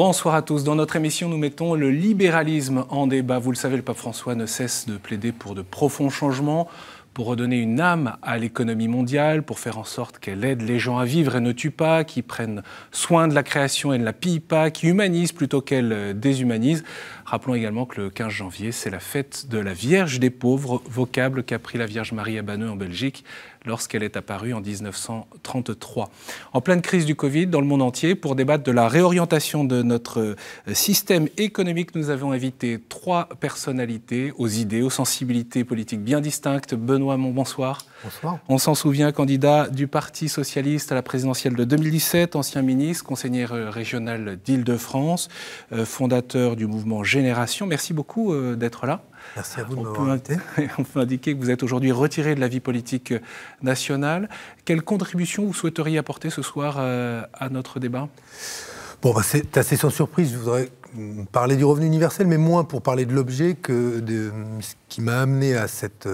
Bonsoir à tous. Dans notre émission, nous mettons le libéralisme en débat. Vous le savez, le pape François ne cesse de plaider pour de profonds changements, pour redonner une âme à l'économie mondiale, pour faire en sorte qu'elle aide les gens à vivre et ne tue pas, qui prennent soin de la création et ne la pillent pas, qui humanisent plutôt qu'elle déshumanise. Rappelons également que le 15 janvier, c'est la fête de la Vierge des pauvres, vocable qu'a pris la Vierge Marie à Banneux en Belgique lorsqu'elle est apparue en 1933. En pleine crise du Covid dans le monde entier, pour débattre de la réorientation de notre euh, système économique, nous avons invité trois personnalités aux idées, aux sensibilités politiques bien distinctes. Benoît Mon, bonsoir. Bonsoir. On s'en souvient, candidat du Parti socialiste à la présidentielle de 2017, ancien ministre, conseiller euh, régional d'Île-de-France, euh, fondateur du mouvement Génération. Merci beaucoup d'être là. Merci à vous de on, on peut indiquer que vous êtes aujourd'hui retiré de la vie politique euh, nationale. Quelle contribution vous souhaiteriez apporter ce soir euh, à notre débat Bon, bah, c'est assez sans surprise. Je voudrais parler du revenu universel, mais moins pour parler de l'objet que de euh, ce qui m'a amené à cette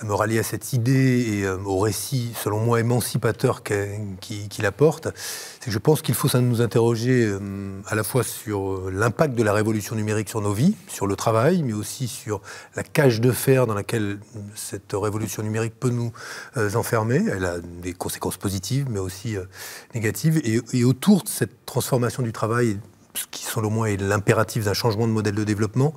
à me rallier à cette idée et euh, au récit, selon moi, émancipateur qu'il apporte, c'est que je pense qu'il faut nous interroger euh, à la fois sur euh, l'impact de la révolution numérique sur nos vies, sur le travail, mais aussi sur la cage de fer dans laquelle cette révolution numérique peut nous enfermer. Elle a des conséquences positives, mais aussi négatives. Et, et autour de cette transformation du travail, ce qui selon moi est l'impératif d'un changement de modèle de développement,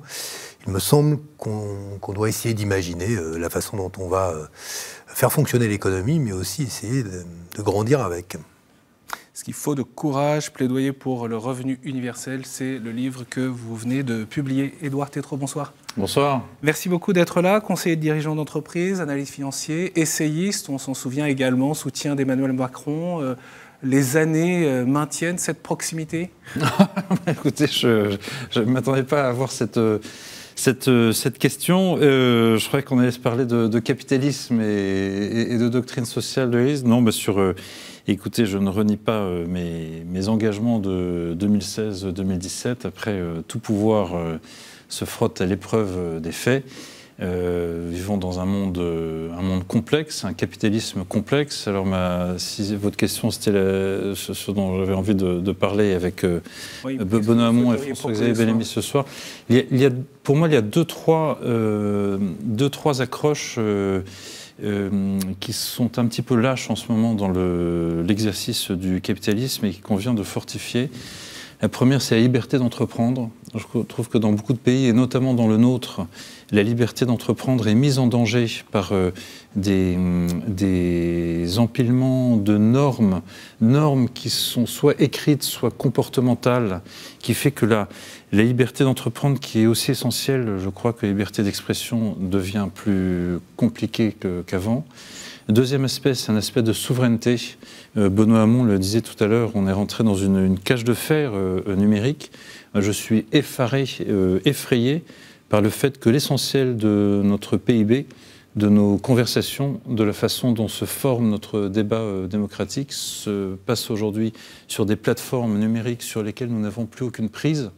il me semble qu'on doit essayer d'imaginer euh, la façon dont on va euh, faire fonctionner l'économie, mais aussi essayer de, grandir avec. Ce qu'il faut de courage, plaidoyer pour le revenu universel, c'est le livre que vous venez de publier. Édouard Tétro, bonsoir. Bonsoir. Merci beaucoup d'être là, conseiller de dirigeant d'entreprise, analyste financier, essayiste, on s'en souvient également, soutien d'Emmanuel Macron. Euh, les années maintiennent cette proximité Écoutez, je ne m'attendais pas à avoir cette... Euh, cette, question. Euh, je croyais qu'on allait se parler de, capitalisme et, de doctrine sociale de l'Église. Non, mais sur. Euh, écoutez, je ne renie pas mes engagements de 2016-2017. Après, tout pouvoir se frotte à l'épreuve des faits. Euh, vivons dans un monde, euh, un monde complexe, un capitalisme complexe. Alors, ma, si votre question, c'était ce, dont j'avais envie de, parler avec euh, Benoît Hamon et François-Xavier Bellamy ce soir. Il pour moi, il y a deux, trois, deux, trois accroches. qui sont un petit peu lâches en ce moment dans l'exercice du capitalisme et qui convient de fortifier. La première, c'est la liberté d'entreprendre. Je trouve que dans beaucoup de pays, et notamment dans le nôtre, la liberté d'entreprendre est mise en danger par euh, hum, des, empilements de normes, normes qui sont soit écrites, soit comportementales, qui fait que la, liberté d'entreprendre, qui est aussi essentielle, je crois que la liberté d'expression devient plus compliquée qu'avant. Deuxième aspect, c'est un aspect de souveraineté. Euh, Benoît Hamon le disait tout à l'heure, on est rentré dans une, cage de fer euh, numérique. Je suis effaré, effrayé par le fait que l'essentiel de notre PIB, de nos conversations, de la façon dont se forme notre débat euh, démocratique, se passe aujourd'hui sur des plateformes numériques sur lesquelles nous n'avons plus aucune prise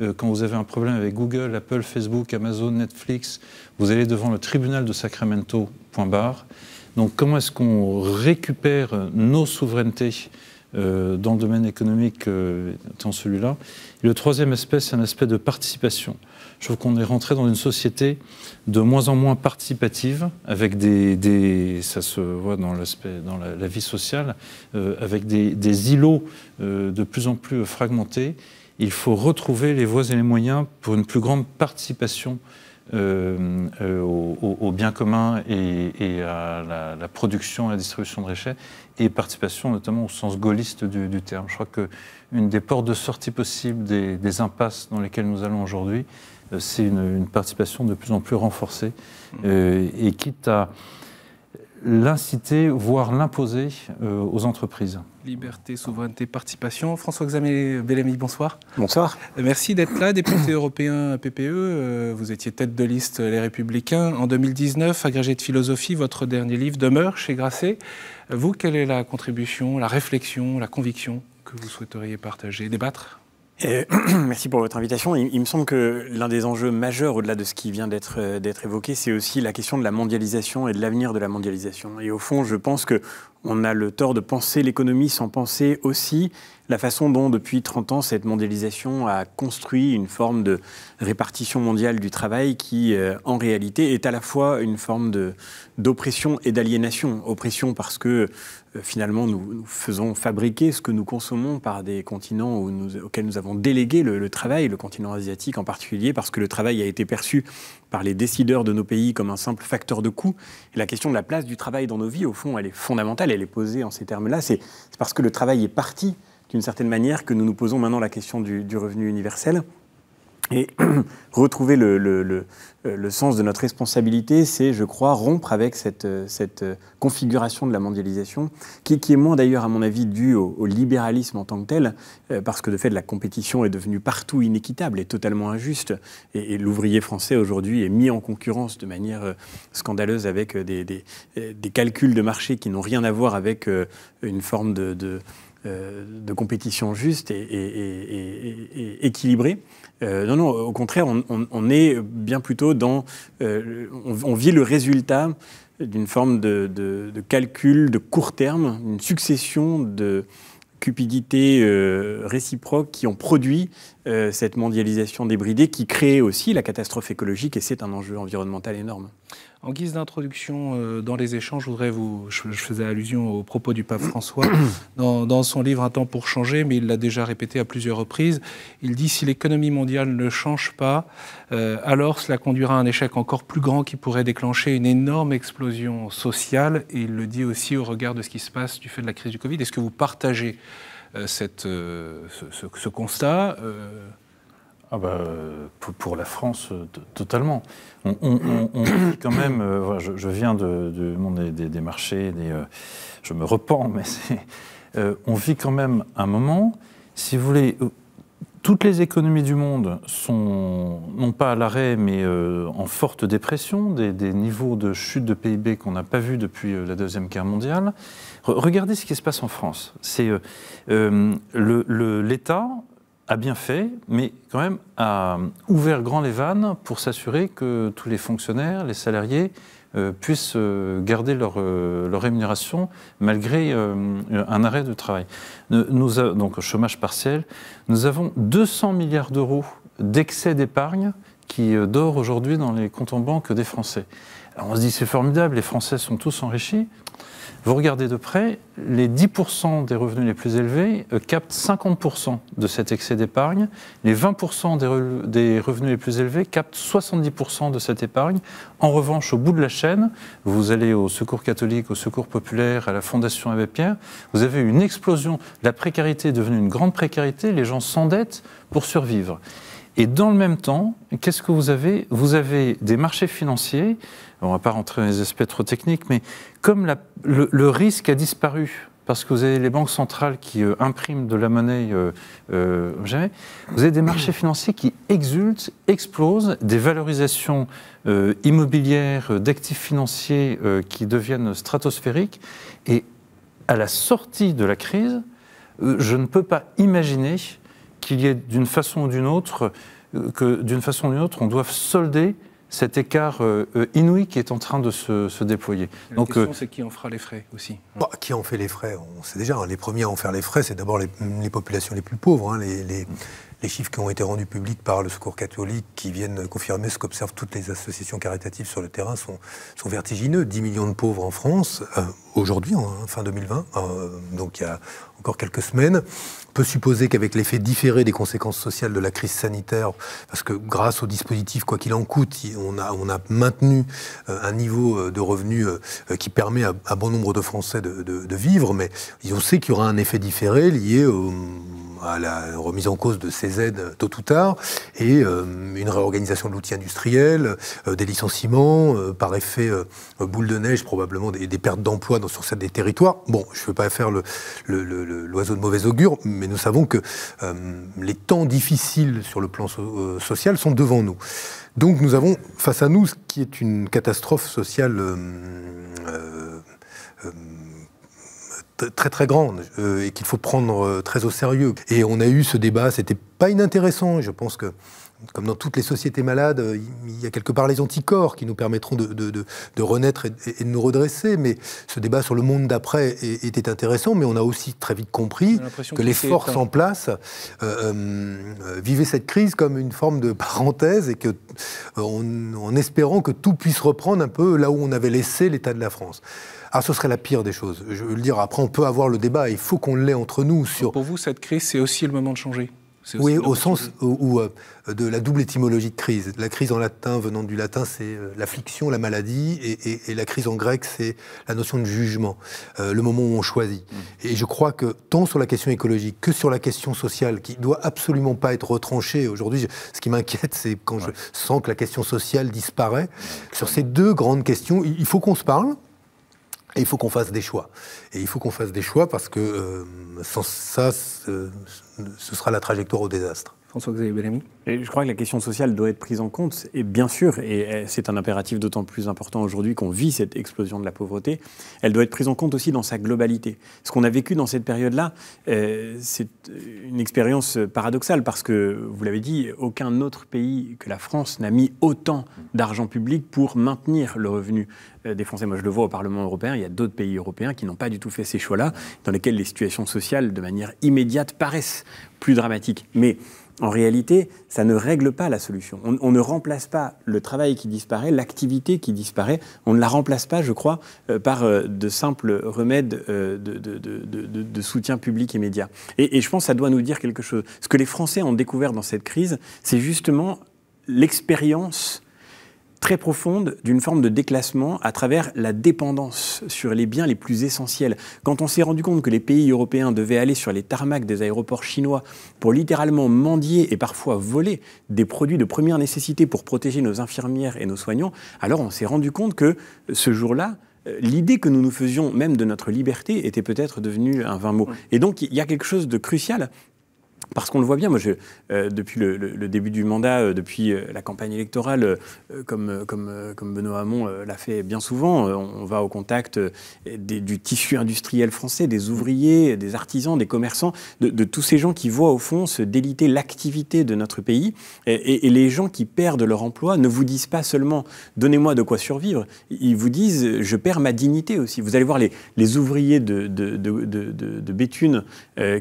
euh, quand vous avez un problème avec Google, Apple, Facebook, Amazon, Netflix, vous allez devant le tribunal de Sacramento, Donc comment est-ce qu'on récupère nos souverainetés euh, dans le domaine économique dans celui-là Le troisième aspect, c'est un aspect de participation. Je trouve qu'on est rentré dans une société de moins en moins participative, avec des, des ça se voit dans l'aspect, dans la, vie sociale, euh, avec des, des îlots euh, de plus en plus fragmentés. Il faut retrouver les voies et les moyens pour une plus grande participation euh, euh au, au, bien commun et, et à la, la, production et la distribution de richesses, et participation notamment au sens gaulliste du, du terme. Je crois que une des portes de sortie possibles des, des impasses dans lesquelles nous allons aujourd'hui, euh, c'est une, participation de plus en plus renforcée, mm. euh, et quitte à l'inciter, voire l'imposer euh, aux entreprises. Liberté, souveraineté, participation. François-Xavier Bellamy, bonsoir. Bonsoir. Merci d'être là, député européen PPE. Vous étiez tête de liste Les Républicains. En 2019, agrégé de philosophie, votre dernier livre demeure chez Grasset. Vous, quelle est la contribution, la réflexion, la conviction que vous souhaiteriez partager, débattre merci pour votre invitation. Il, me semble que l'un des enjeux majeurs, au-delà de ce qui vient euh, d'être évoqué, c'est aussi la question de la mondialisation et de l'avenir de la mondialisation. Et au fond, je pense que on a le tort de penser l'économie sans penser aussi la façon dont, depuis 30 ans, cette mondialisation a construit une forme de répartition mondiale du travail qui, euh, en réalité, est à la fois une forme d'oppression et d'aliénation. Oppression parce que, euh, finalement, nous, faisons fabriquer ce que nous consommons par des continents auxquels nous avons délégué le, travail, le continent asiatique en particulier, parce que le travail a été perçu par les décideurs de nos pays comme un simple facteur de coût. la question de la place du travail dans nos vies, au fond, elle est fondamentale, elle est posée en ces termes-là. C'est parce que le travail est parti d'une certaine manière que nous nous posons maintenant la question du, revenu universel. Et retrouver le, euh, le, sens de notre responsabilité, c'est, je crois, rompre avec cette, euh, euh, configuration de la mondialisation, qui, est moins d'ailleurs, à mon avis, due au, libéralisme en tant que tel, parce que de fait, la compétition est devenue partout inéquitable et totalement injuste. Et, l'ouvrier français aujourd'hui est mis en concurrence de manière scandaleuse avec des, calculs de marché qui n'ont rien à voir avec une forme de euh, de compétition juste et, équilibrée. Euh, non, non, au contraire, on, est bien plutôt dans... Euh, on, vit le résultat d'une forme de, calcul de court terme, une succession de cupidités réciproques qui ont produit cette mondialisation débridée qui crée aussi la catastrophe écologique et c'est un enjeu environnemental énorme. En guise d'introduction, euh, dans les échanges, je voudrais vous. Je, faisais allusion aux propos du pape François dans, son livre Un temps pour changer, mais il l'a déjà répété à plusieurs reprises. Il dit si l'économie mondiale ne change pas, euh, alors cela conduira à un échec encore plus grand qui pourrait déclencher une énorme explosion sociale. Et il le dit aussi au regard de ce qui se passe du fait de la crise du Covid. Est-ce que vous partagez euh, ce, constat ah bah, pour, la France, euh, totalement. On, vit quand même, euh, je, viens de, du monde des, marchés, des, euh, je me repens, mais on vit quand même un moment, si vous voulez, toutes les économies du monde sont, non pas à l'arrêt, mais en forte dépression, des, niveaux de chute de PIB qu'on n'a pas vu depuis la Deuxième Guerre mondiale. regardez ce qui se passe en France. C'est l'État a bien fait, mais quand même a euh, ouvert grand les vannes pour s'assurer que tous les fonctionnaires, les salariés euh, puissent euh, garder leur, rémunération malgré un arrêt de travail. Nous donc chômage partiel, nous avons 200 milliards d'euros d'excès d'épargne qui dort aujourd'hui dans les comptes en banque des Français. Alors on se dit c'est formidable, les Français sont tous enrichis, vous regardez de près, les 10% euh, des revenus les plus élevés captent 50% de cet excès d'épargne, les 20% des, revenus les plus élevés captent 70% de cette épargne. En revanche, au bout de la chaîne, vous allez au Secours catholique, au Secours populaire, à la Fondation Abbé Pierre, vous avez une explosion. La précarité est devenue une grande précarité, les gens s'endettent pour survivre. Et dans le même temps, qu'est-ce que vous avez Vous avez des marchés financiers, on ne va pas rentrer dans les aspects trop techniques, mais comme le, risque a disparu, parce que vous avez les banques centrales qui euh, impriment de la monnaie, euh, euh, vous avez des marchés financiers qui exultent, explosent, des valorisations immobilières, d'actifs financiers qui deviennent stratosphériques, et à la sortie de la crise, je ne peux pas imaginer qu'il y ait d'une façon ou d'une autre, euh, que d'une façon ou d'une autre, on doive solder cet écart euh, euh, inouï qui est en train de se, déployer. La Donc, question, c'est qui en fera les frais aussi bah, Qui en fait les frais On sait déjà, hein. les premiers à en faire les frais, c'est d'abord les, populations les plus pauvres, hein, les, les chiffres qui ont été rendus publics par le Secours catholique, qui viennent confirmer ce qu'observent toutes les associations caritatives sur le terrain, sont, vertigineux. 10 millions de pauvres en France, euh, aujourd'hui, en fin 2020, euh, donc il y a encore quelques semaines. On peut supposer qu'avec l'effet différé des conséquences sociales de la crise sanitaire, parce que grâce au dispositif, quoi qu'il en coûte, on a, maintenu euh, un niveau de revenus qui permet à, bon nombre de Français de, de vivre, mais on sait qu'il y aura un effet différé lié au à la remise en cause de ces aides tôt ou tard, et euh, une réorganisation de l'outil industriel, euh, des licenciements, euh, par effet boule de neige probablement, des, pertes d'emplois sur certains territoires. Bon, je ne veux pas faire l'oiseau de mauvais augure, mais nous savons que les temps difficiles sur le plan social sont devant nous. Donc nous avons face à nous ce qui est une catastrophe sociale très très grande euh, et qu'il faut prendre euh, très au sérieux. Et on a eu ce débat, c'était pas inintéressant. Je pense que comme dans toutes les sociétés malades, euh, il y a quelque part les anticorps qui nous permettront de, de, de, renaître et, de nous redresser. Mais ce débat sur le monde d'après était intéressant, mais on a aussi très vite compris que, les forces en place vivaient cette crise comme une forme de parenthèse et que, en espérant que tout puisse reprendre un peu là où on avait laissé l'état de la France. Ah, ce serait la pire des choses. Je veux le dire, après, on peut avoir le débat, il faut qu'on l'ait entre nous. pour vous, cette crise, c'est aussi le moment de changer oui, au sens où, euh, de la double étymologie de crise. La crise en latin venant du latin, c'est euh, l'affliction, la maladie, et, la crise en grec, c'est la notion de jugement, euh, le moment où on choisit. Mm. Et je crois que tant sur la question écologique que sur la question sociale, qui doit absolument pas être retranchée aujourd'hui, ce qui m'inquiète, c'est quand je sens que la question sociale disparaît. Sur ces deux grandes questions, il faut qu'on se parle. Et il faut qu'on fasse des choix. Et il faut qu'on fasse des choix parce que euh, sans ça, ce sera la trajectoire au désastre. François-Xavier Bellamy Je crois que la question sociale doit être prise en compte, et bien sûr, et eh, c'est un impératif d'autant plus important aujourd'hui qu'on vit cette explosion de la pauvreté, elle doit être prise en compte aussi dans sa globalité. Ce qu'on a vécu dans cette période-là, euh, c'est une expérience paradoxale, parce que, vous l'avez dit, aucun autre pays que la France n'a mis autant d'argent public pour maintenir le revenu euh, des Français. Moi, je le vois au Parlement européen, il y a d'autres pays européens qui n'ont pas du tout fait ces choix-là, dans lesquels les situations sociales, de manière immédiate, paraissent plus dramatiques. Mais en réalité, ça ne règle pas la solution. On, ne remplace pas le travail qui disparaît, l'activité qui disparaît, on ne la remplace pas, je crois, euh, par euh, de simples remèdes euh, de, soutien public immédiat. Et, et, je pense que ça doit nous dire quelque chose. Ce que les Français ont découvert dans cette crise, c'est justement l'expérience très profonde d'une forme de déclassement à travers la dépendance sur les biens les plus essentiels. Quand on s'est rendu compte que les pays européens devaient aller sur les tarmacs des aéroports chinois pour littéralement mendier et parfois voler des produits de première nécessité pour protéger nos infirmières et nos soignants, alors on s'est rendu compte que ce jour-là, euh, l'idée que nous nous faisions même de notre liberté était peut-être devenue un vain mot. Et donc il y a quelque chose de crucial parce qu'on le voit bien, moi, euh, depuis le, début du mandat, euh, depuis euh, la campagne électorale, comme, Benoît Hamon l'a fait bien souvent, on, va au contact du tissu industriel français, des ouvriers, des artisans, des commerçants, de, tous ces gens qui voient au fond se déliter l'activité de notre pays. Et, les gens qui perdent leur emploi ne vous disent pas seulement donnez-moi de quoi survivre, ils vous disent je perds ma dignité aussi. Vous allez voir les, ouvriers de, de, de Béthune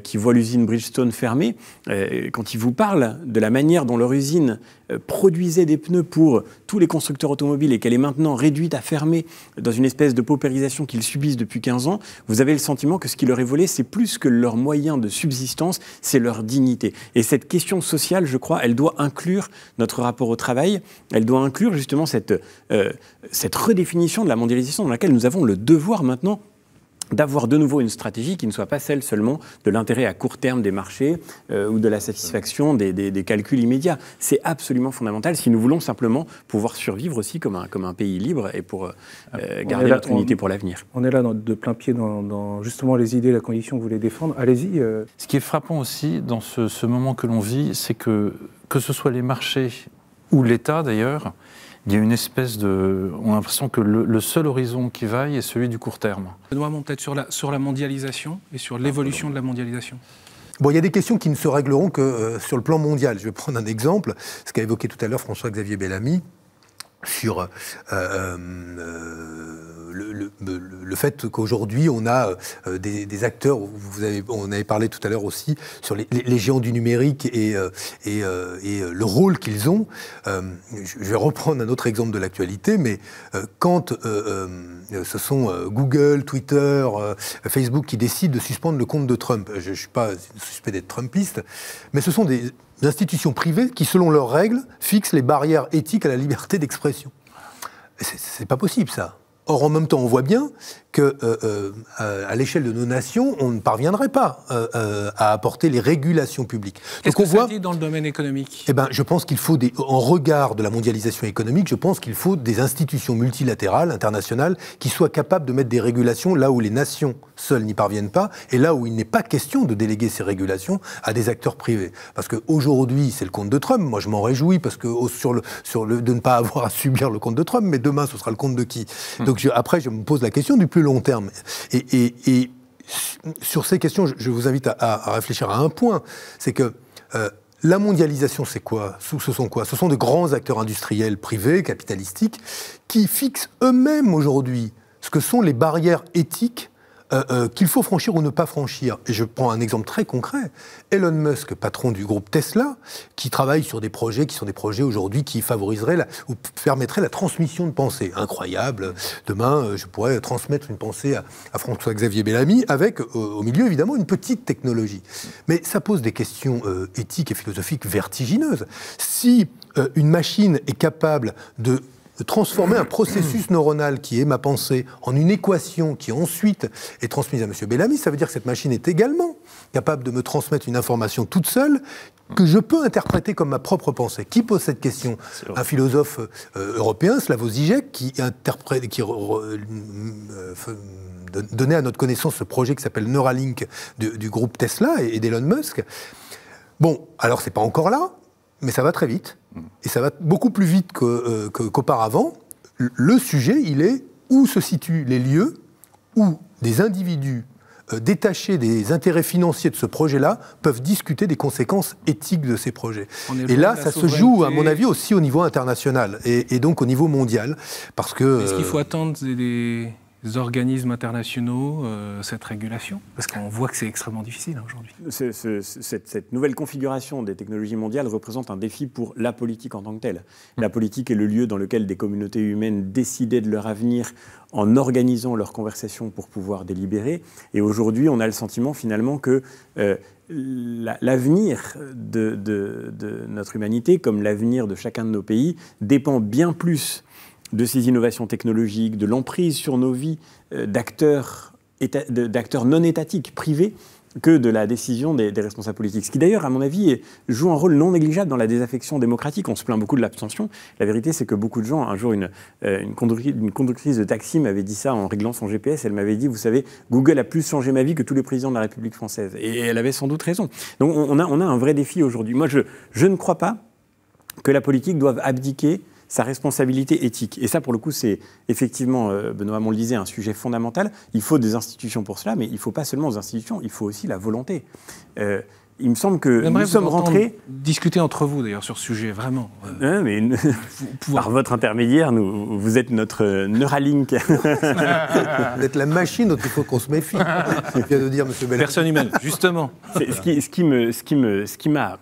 qui voient l'usine Bridgestone fermée euh, quand ils vous parlent de la manière dont leur usine euh, produisait des pneus pour tous les constructeurs automobiles et qu'elle est maintenant réduite à fermer dans une espèce de paupérisation qu'ils subissent depuis 15 ans, vous avez le sentiment que ce qui leur est volé, c'est plus que leur moyen de subsistance, c'est leur dignité. Et cette question sociale, je crois, elle doit inclure notre rapport au travail, elle doit inclure justement cette, euh, cette redéfinition de la mondialisation dans laquelle nous avons le devoir maintenant d'avoir de nouveau une stratégie qui ne soit pas celle seulement de l'intérêt à court terme des marchés euh, ou de la satisfaction des, des, calculs immédiats. C'est absolument fondamental si nous voulons simplement pouvoir survivre aussi comme un, comme un pays libre et pour euh, ah, garder notre unité pour l'avenir. On est là de plein pied dans, justement les idées, la condition que vous voulez défendre. Allez-y. Euh. Ce qui est frappant aussi dans ce, ce moment que l'on vit, c'est que que ce soit les marchés ou l'État d'ailleurs, il y a une espèce de. On a l'impression que le, seul horizon qui vaille est celui du court terme. Benoît peut-être sur la, sur la mondialisation et sur l'évolution de la mondialisation Bon, il y a des questions qui ne se régleront que euh, sur le plan mondial. Je vais prendre un exemple, ce qu'a évoqué tout à l'heure François-Xavier Bellamy sur euh, euh, le, fait qu'aujourd'hui on a euh, des, acteurs, vous avez, on avait parlé tout à l'heure aussi sur les, géants du numérique et, et, et le rôle qu'ils ont. je vais reprendre un autre exemple de l'actualité, mais quand ce sont Google, Twitter, Facebook qui décident de suspendre le compte de Trump, je ne suis pas suspect d'être trumpiste, mais ce sont des d'institutions privées qui, selon leurs règles, fixent les barrières éthiques à la liberté d'expression. C'est pas possible, ça. Or, en même temps, on voit bien que euh, euh, euh, à l'échelle de nos nations, on ne parviendrait pas euh, euh à apporter les régulations publiques. Qu'est-ce que voit ça dit dans le domaine économique Eh ben, je pense qu'il faut des, en regard de la mondialisation économique, je pense qu'il faut des institutions multilatérales, internationales, qui soient capables de mettre des régulations là où les nations seules n'y parviennent pas, et là où il n'est pas question de déléguer ces régulations à des acteurs privés. Parce qu'aujourd'hui, c'est le compte de Trump. Moi, je m'en réjouis parce que sur le, sur le, de ne pas avoir à subir le compte de Trump, mais demain, ce sera le compte de qui hmm. Donc après, je me pose la question du plus long terme. Et, sur ces questions, je, vous invite à, réfléchir à un point, c'est que euh, la mondialisation, c'est quoi Ce sont quoi Ce sont de grands acteurs industriels privés, capitalistiques, qui fixent eux-mêmes aujourd'hui ce que sont les barrières éthiques euh, euh, qu'il faut franchir ou ne pas franchir. je prends un exemple très concret. Elon Musk, patron du groupe Tesla, qui travaille sur des projets qui sont des projets aujourd'hui qui favoriseraient ou permettraient la transmission de pensées. Incroyable. Demain, euh, je pourrais transmettre une pensée à François-Xavier Bellamy avec, au milieu, évidemment, une petite technologie. Mais ça pose des questions éthiques et philosophiques vertigineuses. Si une machine est capable de transformer un processus neuronal qui est ma pensée en une équation qui ensuite est transmise à M. Bellamy, ça veut dire que cette machine est également capable de me transmettre une information toute seule que je peux interpréter comme ma propre pensée. Qui pose cette question Un philosophe euh, européen, Slavoj qui, interprète, qui euh, donnait à notre connaissance ce projet qui s'appelle Neuralink du, groupe Tesla et, et d'Elon Musk. Bon, alors c'est pas encore là, mais ça va très vite, et ça va beaucoup plus vite euh, qu'auparavant. le sujet, il est où se situent les lieux où des individus euh, détachés des intérêts financiers de ce projet-là peuvent discuter des conséquences éthiques de ces projets. Et là, ça se joue, à mon avis, aussi au niveau international et, donc au niveau mondial, Est-ce qu'il faut euh, attendre des organismes internationaux euh, cette régulation Parce qu'on voit que c'est extrêmement difficile hein, aujourd'hui. Cette, nouvelle configuration des technologies mondiales représente un défi pour la politique en tant que telle. La mm. politique est le lieu dans lequel des communautés humaines décidaient de leur avenir en organisant leurs conversations pour pouvoir délibérer. Et aujourd'hui, on a le sentiment finalement que euh, l'avenir de, de notre humanité, comme l'avenir de chacun de nos pays, dépend bien plus de ces innovations technologiques, de l'emprise sur nos vies euh, d'acteurs non étatiques, privés, que de la décision des, responsables politiques. Ce qui d'ailleurs, à mon avis, joue un rôle non négligeable dans la désaffection démocratique. On se plaint beaucoup de l'abstention. La vérité, c'est que beaucoup de gens, un jour, une, euh, conductrice, de taxi m'avait dit ça en réglant son GPS. Elle m'avait dit, vous savez, Google a plus changé ma vie que tous les présidents de la République française. Et, elle avait sans doute raison. Donc on, a, un vrai défi aujourd'hui. Moi, je, ne crois pas que la politique doive abdiquer sa responsabilité éthique. Et ça, pour le coup, c'est effectivement, euh, Benoît Hamon le disait, un sujet fondamental. Il faut des institutions pour cela, mais il ne faut pas seulement des institutions, il faut aussi la volonté. Euh, il me semble que nous sommes rentrés. Discuter entre vous d'ailleurs sur ce sujet, vraiment. Euh, mais Par votre intermédiaire, nous, vous êtes notre Neuralink. vous êtes la machine dont il faut qu'on se méfie. C'est bien de dire, Monsieur Personne humaine, justement. ce, ce qui me, ce qui me, ce qui m'a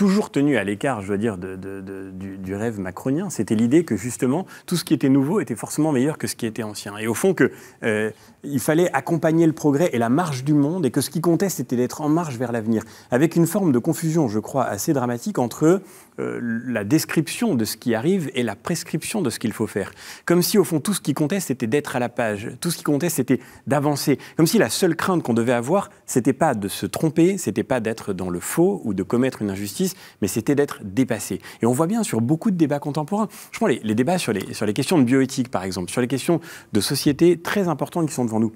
toujours tenu à l'écart, je dois dire, du, rêve macronien. C'était l'idée que justement, tout ce qui était nouveau était forcément meilleur que ce qui était ancien. Et au fond, que euh, il fallait accompagner le progrès et la marche du monde et que ce qui comptait, c'était d'être en marche vers l'avenir, avec une forme de confusion, je crois, assez dramatique entre euh, la description de ce qui arrive et la prescription de ce qu'il faut faire. Comme si, au fond, tout ce qui comptait, c'était d'être à la page, tout ce qui comptait, c'était d'avancer, comme si la seule crainte qu'on devait avoir, c'était pas de se tromper, c'était pas d'être dans le faux ou de commettre une injustice, mais c'était d'être dépassé. Et on voit bien sur beaucoup de débats contemporains, je prends les, débats sur les, sur les questions de bioéthique, par exemple, sur les questions de société très importantes qui sont nous.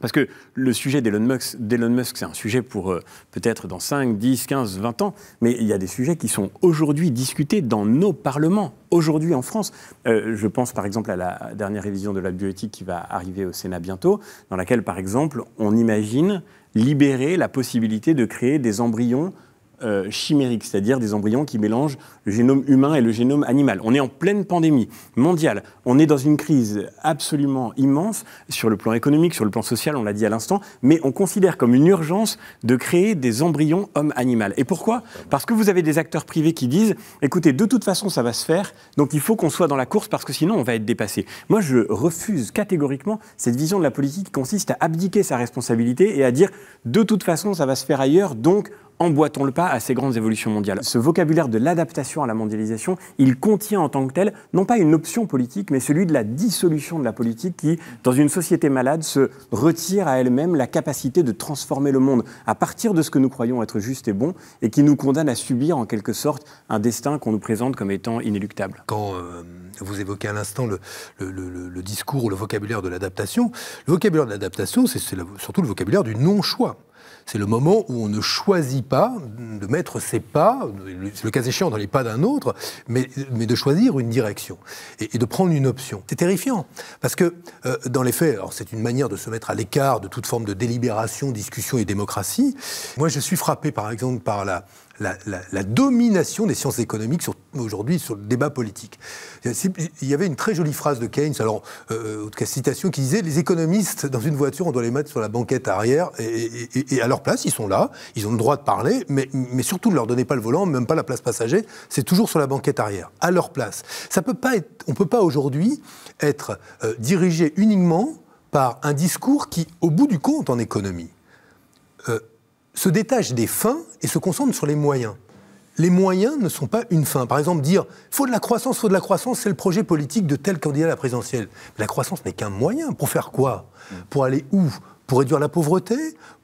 Parce que le sujet d'Elon Musk, Musk c'est un sujet pour euh, peut-être dans 5, 10, 15, 20 ans, mais il y a des sujets qui sont aujourd'hui discutés dans nos parlements, aujourd'hui en France. Euh, je pense par exemple à la dernière révision de la bioéthique qui va arriver au Sénat bientôt, dans laquelle par exemple on imagine libérer la possibilité de créer des embryons euh, chimériques, c'est-à-dire des embryons qui mélangent le génome humain et le génome animal. On est en pleine pandémie mondiale. On est dans une crise absolument immense sur le plan économique, sur le plan social, on l'a dit à l'instant, mais on considère comme une urgence de créer des embryons homme-animal. Et pourquoi Parce que vous avez des acteurs privés qui disent, écoutez, de toute façon, ça va se faire, donc il faut qu'on soit dans la course parce que sinon, on va être dépassé. Moi, je refuse catégoriquement cette vision de la politique qui consiste à abdiquer sa responsabilité et à dire, de toute façon, ça va se faire ailleurs, donc emboîtons le pas à ces grandes évolutions mondiales. Ce vocabulaire de l'adaptation à la mondialisation, il contient en tant que tel, non pas une option politique, mais celui de la dissolution de la politique qui, dans une société malade, se retire à elle-même la capacité de transformer le monde à partir de ce que nous croyons être juste et bon et qui nous condamne à subir en quelque sorte un destin qu'on nous présente comme étant inéluctable. Quand euh, vous évoquez à l'instant le, le, discours ou le vocabulaire de l'adaptation, le vocabulaire de l'adaptation, c'est surtout le vocabulaire du non-choix c'est le moment où on ne choisit pas de mettre ses pas, le cas échéant dans les pas d'un autre, mais, de choisir une direction et, de prendre une option. C'est terrifiant, parce que euh, dans les faits, c'est une manière de se mettre à l'écart de toute forme de délibération, discussion et démocratie. Moi, je suis frappé par exemple par la, la, domination des sciences économiques aujourd'hui sur le débat politique. Il y avait une très jolie phrase de Keynes, alors, euh, en tout cas citation, qui disait Les économistes, dans une voiture, on doit les mettre sur la banquette arrière, et, à leur place, ils sont là, ils ont le droit de parler, mais, surtout ne leur donnez pas le volant, même pas la place passager, c'est toujours sur la banquette arrière, à leur place. Ça peut pas être, on ne peut pas aujourd'hui être euh, dirigé uniquement par un discours qui, au bout du compte, en économie, euh, se détache des fins et se concentre sur les moyens. Les moyens ne sont pas une fin. Par exemple, dire faut de la croissance, faut de la croissance, c'est le projet politique de tel candidat à la présidentielle. la croissance n'est qu'un moyen. Pour faire quoi mm. Pour aller où pour réduire la pauvreté,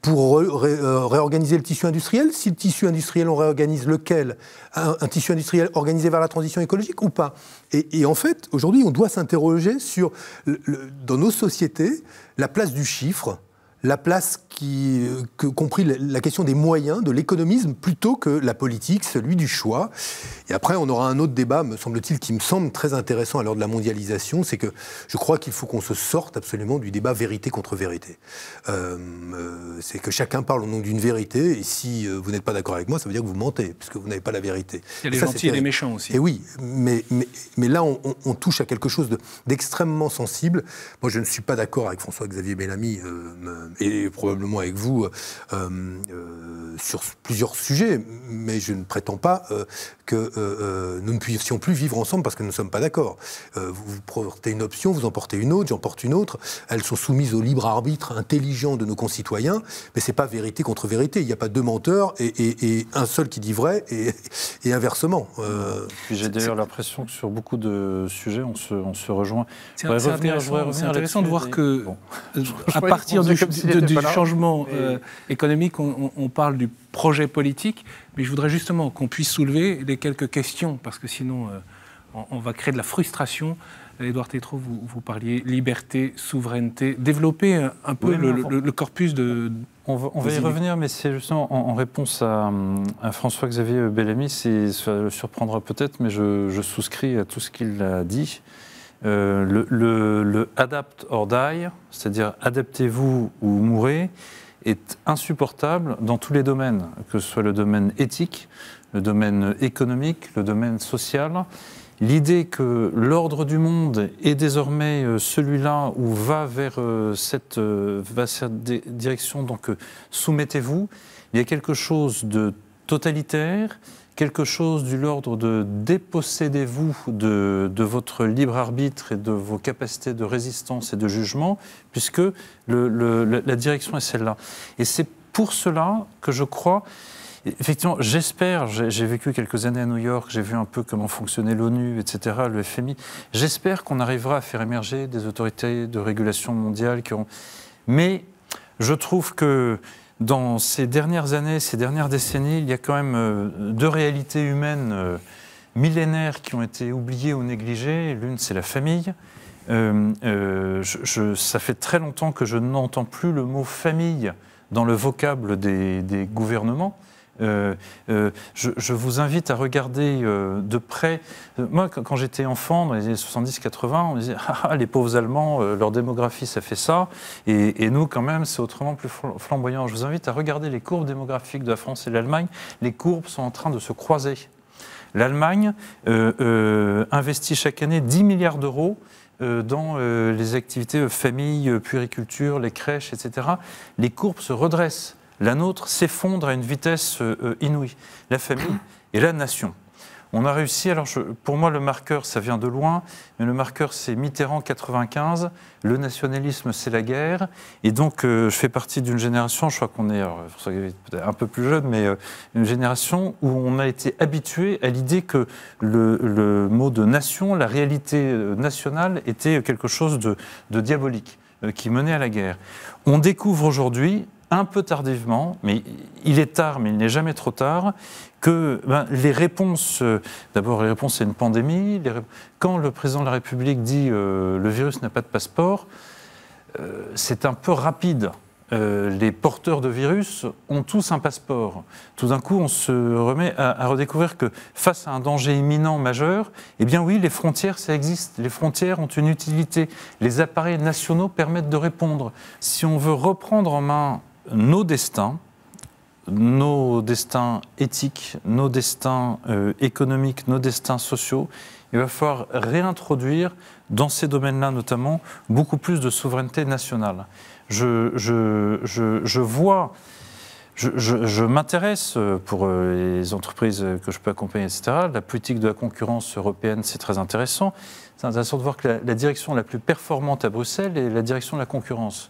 pour euh, réorganiser le tissu industriel. Si le tissu industriel, on réorganise lequel un, tissu industriel organisé vers la transition écologique ou pas et, en fait, aujourd'hui, on doit s'interroger sur, dans nos sociétés, la place du chiffre, la place qui, euh, compris la question des moyens, de l'économisme, plutôt que la politique, celui du choix. Et après, on aura un autre débat, me semble-t-il, qui me semble très intéressant à l'heure de la mondialisation, c'est que je crois qu'il faut qu'on se sorte absolument du débat vérité contre vérité. Euh, euh, c'est que chacun parle au nom d'une vérité, et si vous n'êtes pas d'accord avec moi, ça veut dire que vous mentez, puisque vous n'avez pas la vérité. Il y a les gentils et les méchants aussi. Et oui, mais, mais, là, on, touche à quelque chose d'extrêmement sensible. Moi, je ne suis pas d'accord avec François-Xavier Bellamy, et probablement probablement avec vous euh, euh, sur plusieurs sujets, mais je ne prétends pas euh, que nous ne puissions plus vivre ensemble parce que nous ne sommes pas d'accord. vous portez une option, vous en portez une autre, j'en porte une autre. Elles sont soumises au libre arbitre intelligent de nos concitoyens, mais ce n'est pas vérité contre vérité. Il n'y a pas deux menteurs et, un seul qui dit vrai et, inversement. Euh, J'ai d'ailleurs l'impression que sur beaucoup de sujets, on se, rejoint. C'est intéressant, de voir que, à partir du, du changement euh, économique, on, parle du projet politique, mais je voudrais justement qu'on puisse soulever les quelques questions, parce que sinon euh, on, va créer de la frustration. Édouard tétro vous, parliez liberté, souveraineté. Développer un, peu le, corpus de... On va, y revenir, mais c'est justement en, réponse à, François-Xavier Bellamy, ça le surprendra peut-être, mais je, je souscris à tout ce qu'il a dit. Euh, le, adapt or die, c'est-à-dire adaptez-vous ou mourrez, est insupportable dans tous les domaines, que ce soit le domaine éthique, le domaine économique, le domaine social. L'idée que l'ordre du monde est désormais euh, celui-là ou va vers euh, cette, va cette direction, donc soumettez-vous, il y a quelque chose de totalitaire, quelque chose du l'ordre de dépossédez-vous de, de, votre libre arbitre et de vos capacités de résistance et de jugement, puisque le, la direction est celle-là. Et c'est pour cela que je crois Effectivement, j'espère, j'ai vécu quelques années à New York, j'ai vu un peu comment fonctionnait l'ONU, etc., le FMI, j'espère qu'on arrivera à faire émerger des autorités de régulation mondiale qui ont... Mais je trouve que dans ces dernières années, ces dernières décennies, il y a quand même euh, deux réalités humaines euh, millénaires qui ont été oubliées ou négligées. L'une, c'est la famille. Euh, ça fait très longtemps que je n'entends plus le mot famille dans le vocable des gouvernements. Euh, euh, je, vous invite à regarder euh, de près. Moi, quand, j'étais enfant, dans les années 70-80, on disait ah, ah, les pauvres Allemands, leur démographie, ça fait ça. Et, et nous, quand même, c'est autrement plus flamboyant. Je vous invite à regarder les courbes démographiques de la France et de l'Allemagne. Les courbes sont en train de se croiser. L'Allemagne investit chaque année 10 milliards d'euros dans les activités famille, puériculture, les crèches, etc. Les courbes se redressent la nôtre s'effondre à une vitesse euh, euh, inouïe, la famille et la nation. On a réussi, alors pour moi le marqueur, ça vient de loin, mais le marqueur c'est Mitterrand 95, le nationalisme c'est la guerre, et donc euh, je fais partie d'une génération, je crois qu'on est un peu plus jeune, mais une génération où on a été habitué à l'idée que le, mot de nation, la réalité nationale était quelque chose de, diabolique, qui menait à la guerre. On découvre aujourd'hui, un peu tardivement, mais il est tard, mais il n'est jamais trop tard, que ben, les réponses, euh, d'abord les réponses c'est une pandémie, quand le président de la République dit euh, le virus n'a pas de passeport, euh, c'est un peu rapide. les porteurs de virus ont tous un passeport. Tout d'un coup, on se remet à, à, redécouvrir que face à un danger imminent majeur, eh bien oui, les frontières, ça existe. Les frontières ont une utilité. Les appareils nationaux permettent de répondre. Si on veut reprendre en main nos destins, nos destins éthiques, nos destins euh, économiques, nos destins sociaux, il va falloir réintroduire dans ces domaines-là notamment beaucoup plus de souveraineté nationale. Je, vois, je, m'intéresse euh, pour euh, les entreprises que je peux accompagner, etc. La politique de la concurrence européenne, c'est très intéressant. C'est intéressant de voir que la, direction la plus performante à Bruxelles est la direction de la concurrence.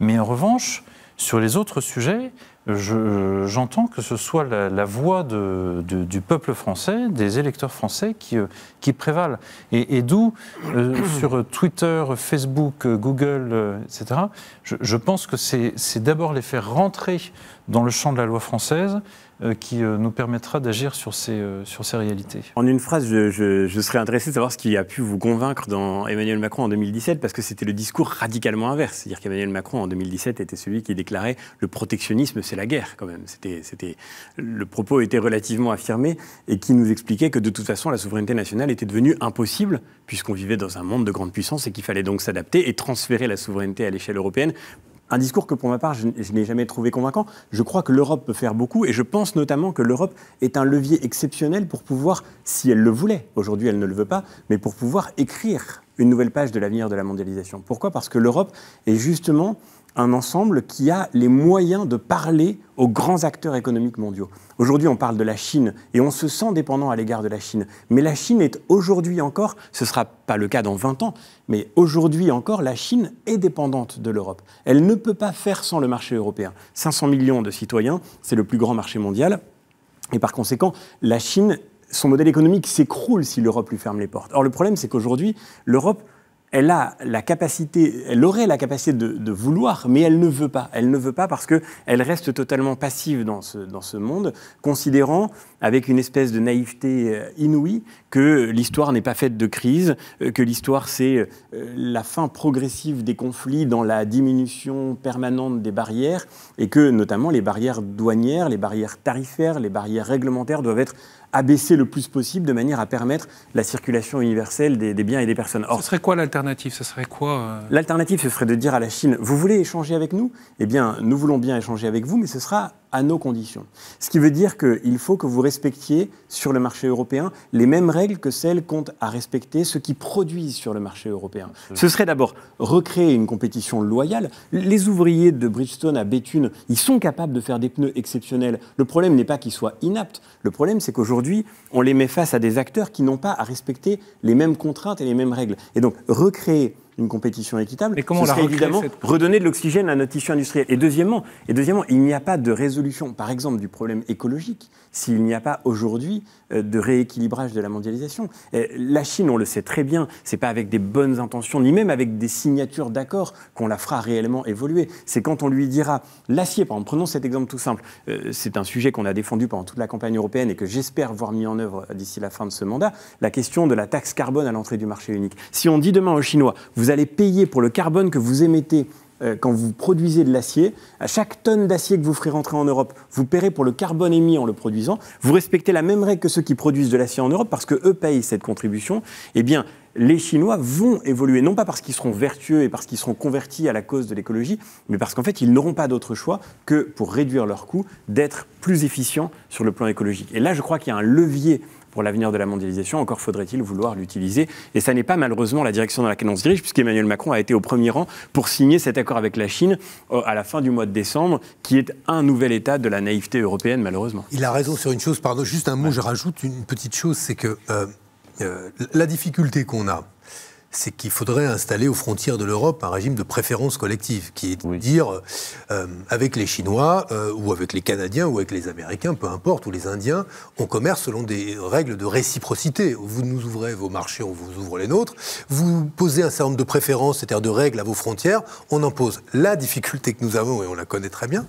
Mais en revanche, sur les autres sujets, j'entends que ce soit la, voix du peuple français, des électeurs français qui, euh, qui prévalent. Et, d'où, euh, sur Twitter, Facebook, Google, euh, etc., je, pense que c'est d'abord les faire rentrer dans le champ de la loi française, euh, qui euh, nous permettra d'agir sur ces, euh, sur ces réalités. En une phrase, je, serais intéressé de savoir ce qui a pu vous convaincre dans Emmanuel Macron en 2017, parce que c'était le discours radicalement inverse. C'est-à-dire qu'Emmanuel Macron en 2017 était celui qui déclarait le protectionnisme, c'est la guerre quand même. C'était, c'était, le propos était relativement affirmé et qui nous expliquait que de toute façon la souveraineté nationale était devenue impossible, puisqu'on vivait dans un monde de grande puissance et qu'il fallait donc s'adapter et transférer la souveraineté à l'échelle européenne un discours que pour ma part, je, n'ai jamais trouvé convaincant. Je crois que l'Europe peut faire beaucoup et je pense notamment que l'Europe est un levier exceptionnel pour pouvoir, si elle le voulait, aujourd'hui elle ne le veut pas, mais pour pouvoir écrire une nouvelle page de l'avenir de la mondialisation. Pourquoi Parce que l'Europe est justement un ensemble qui a les moyens de parler aux grands acteurs économiques mondiaux. Aujourd'hui, on parle de la Chine et on se sent dépendant à l'égard de la Chine. Mais la Chine est aujourd'hui encore, ce ne sera pas le cas dans 20 ans, mais aujourd'hui encore, la Chine est dépendante de l'Europe. Elle ne peut pas faire sans le marché européen. 500 millions de citoyens, c'est le plus grand marché mondial. Et par conséquent, la Chine son modèle économique s'écroule si l'Europe lui ferme les portes. Or, le problème, c'est qu'aujourd'hui, l'Europe elle a la capacité, elle aurait la capacité de, vouloir, mais elle ne veut pas. Elle ne veut pas parce qu'elle reste totalement passive dans ce, dans ce monde, considérant avec une espèce de naïveté euh, inouïe que l'histoire n'est pas faite de crise, euh, que l'histoire c'est euh, la fin progressive des conflits dans la diminution permanente des barrières et que notamment les barrières douanières, les barrières tarifaires, les barrières réglementaires doivent être abaisser le plus possible de manière à permettre la circulation universelle des, biens et des personnes. Or, ce serait quoi l'alternative Ce serait quoi euh L'alternative, ce serait de dire à la Chine, vous voulez échanger avec nous Eh bien, nous voulons bien échanger avec vous, mais ce sera à nos conditions. Ce qui veut dire qu'il faut que vous respectiez sur le marché européen les mêmes règles que celles qu'ont à respecter ceux qui produisent sur le marché européen. Ce serait d'abord recréer une compétition loyale. Les ouvriers de Bridgestone à Béthune, ils sont capables de faire des pneus exceptionnels. Le problème n'est pas qu'ils soient inaptes. Le problème, c'est qu'aujourd'hui, on les met face à des acteurs qui n'ont pas à respecter les mêmes contraintes et les mêmes règles. Et donc, recréer une compétition équitable, Mais ce serait évidemment redonner de l'oxygène à notre tissu industriel. Et deuxièmement, et deuxièmement il n'y a pas de résolution, par exemple, du problème écologique s'il n'y a pas aujourd'hui euh, de rééquilibrage de la mondialisation. Euh, la Chine, on le sait très bien, c'est pas avec des bonnes intentions, ni même avec des signatures d'accords qu'on la fera réellement évoluer. C'est quand on lui dira, l'acier, par exemple, prenons cet exemple tout simple, euh, c'est un sujet qu'on a défendu pendant toute la campagne européenne et que j'espère voir mis en œuvre d'ici la fin de ce mandat, la question de la taxe carbone à l'entrée du marché unique. Si on dit demain aux Chinois, vous vous allez payer pour le carbone que vous émettez euh, quand vous produisez de l'acier, à chaque tonne d'acier que vous ferez rentrer en Europe, vous paierez pour le carbone émis en le produisant. Vous respectez la même règle que ceux qui produisent de l'acier en Europe parce que eux payent cette contribution. Eh bien, les Chinois vont évoluer, non pas parce qu'ils seront vertueux et parce qu'ils seront convertis à la cause de l'écologie, mais parce qu'en fait, ils n'auront pas d'autre choix que, pour réduire leurs coûts, d'être plus efficients sur le plan écologique. Et là, je crois qu'il y a un levier pour l'avenir de la mondialisation, encore faudrait-il vouloir l'utiliser. Et ça n'est pas malheureusement la direction dans laquelle on se dirige, puisqu'Emmanuel Macron a été au premier rang pour signer cet accord avec la Chine euh, à la fin du mois de décembre, qui est un nouvel état de la naïveté européenne, malheureusement. Il a raison sur une chose, pardon, juste un mot, je rajoute une petite chose, c'est que euh, euh, la difficulté qu'on a, c'est qu'il faudrait installer aux frontières de l'Europe un régime de préférence collective, qui est de dire euh, avec les Chinois euh, ou avec les Canadiens ou avec les Américains, peu importe, ou les Indiens, on commerce selon des règles de réciprocité. Vous nous ouvrez vos marchés, on vous ouvre les nôtres. Vous posez un certain nombre de préférences, c'est-à-dire de règles à vos frontières, on impose. La difficulté que nous avons, et on la connaît très bien,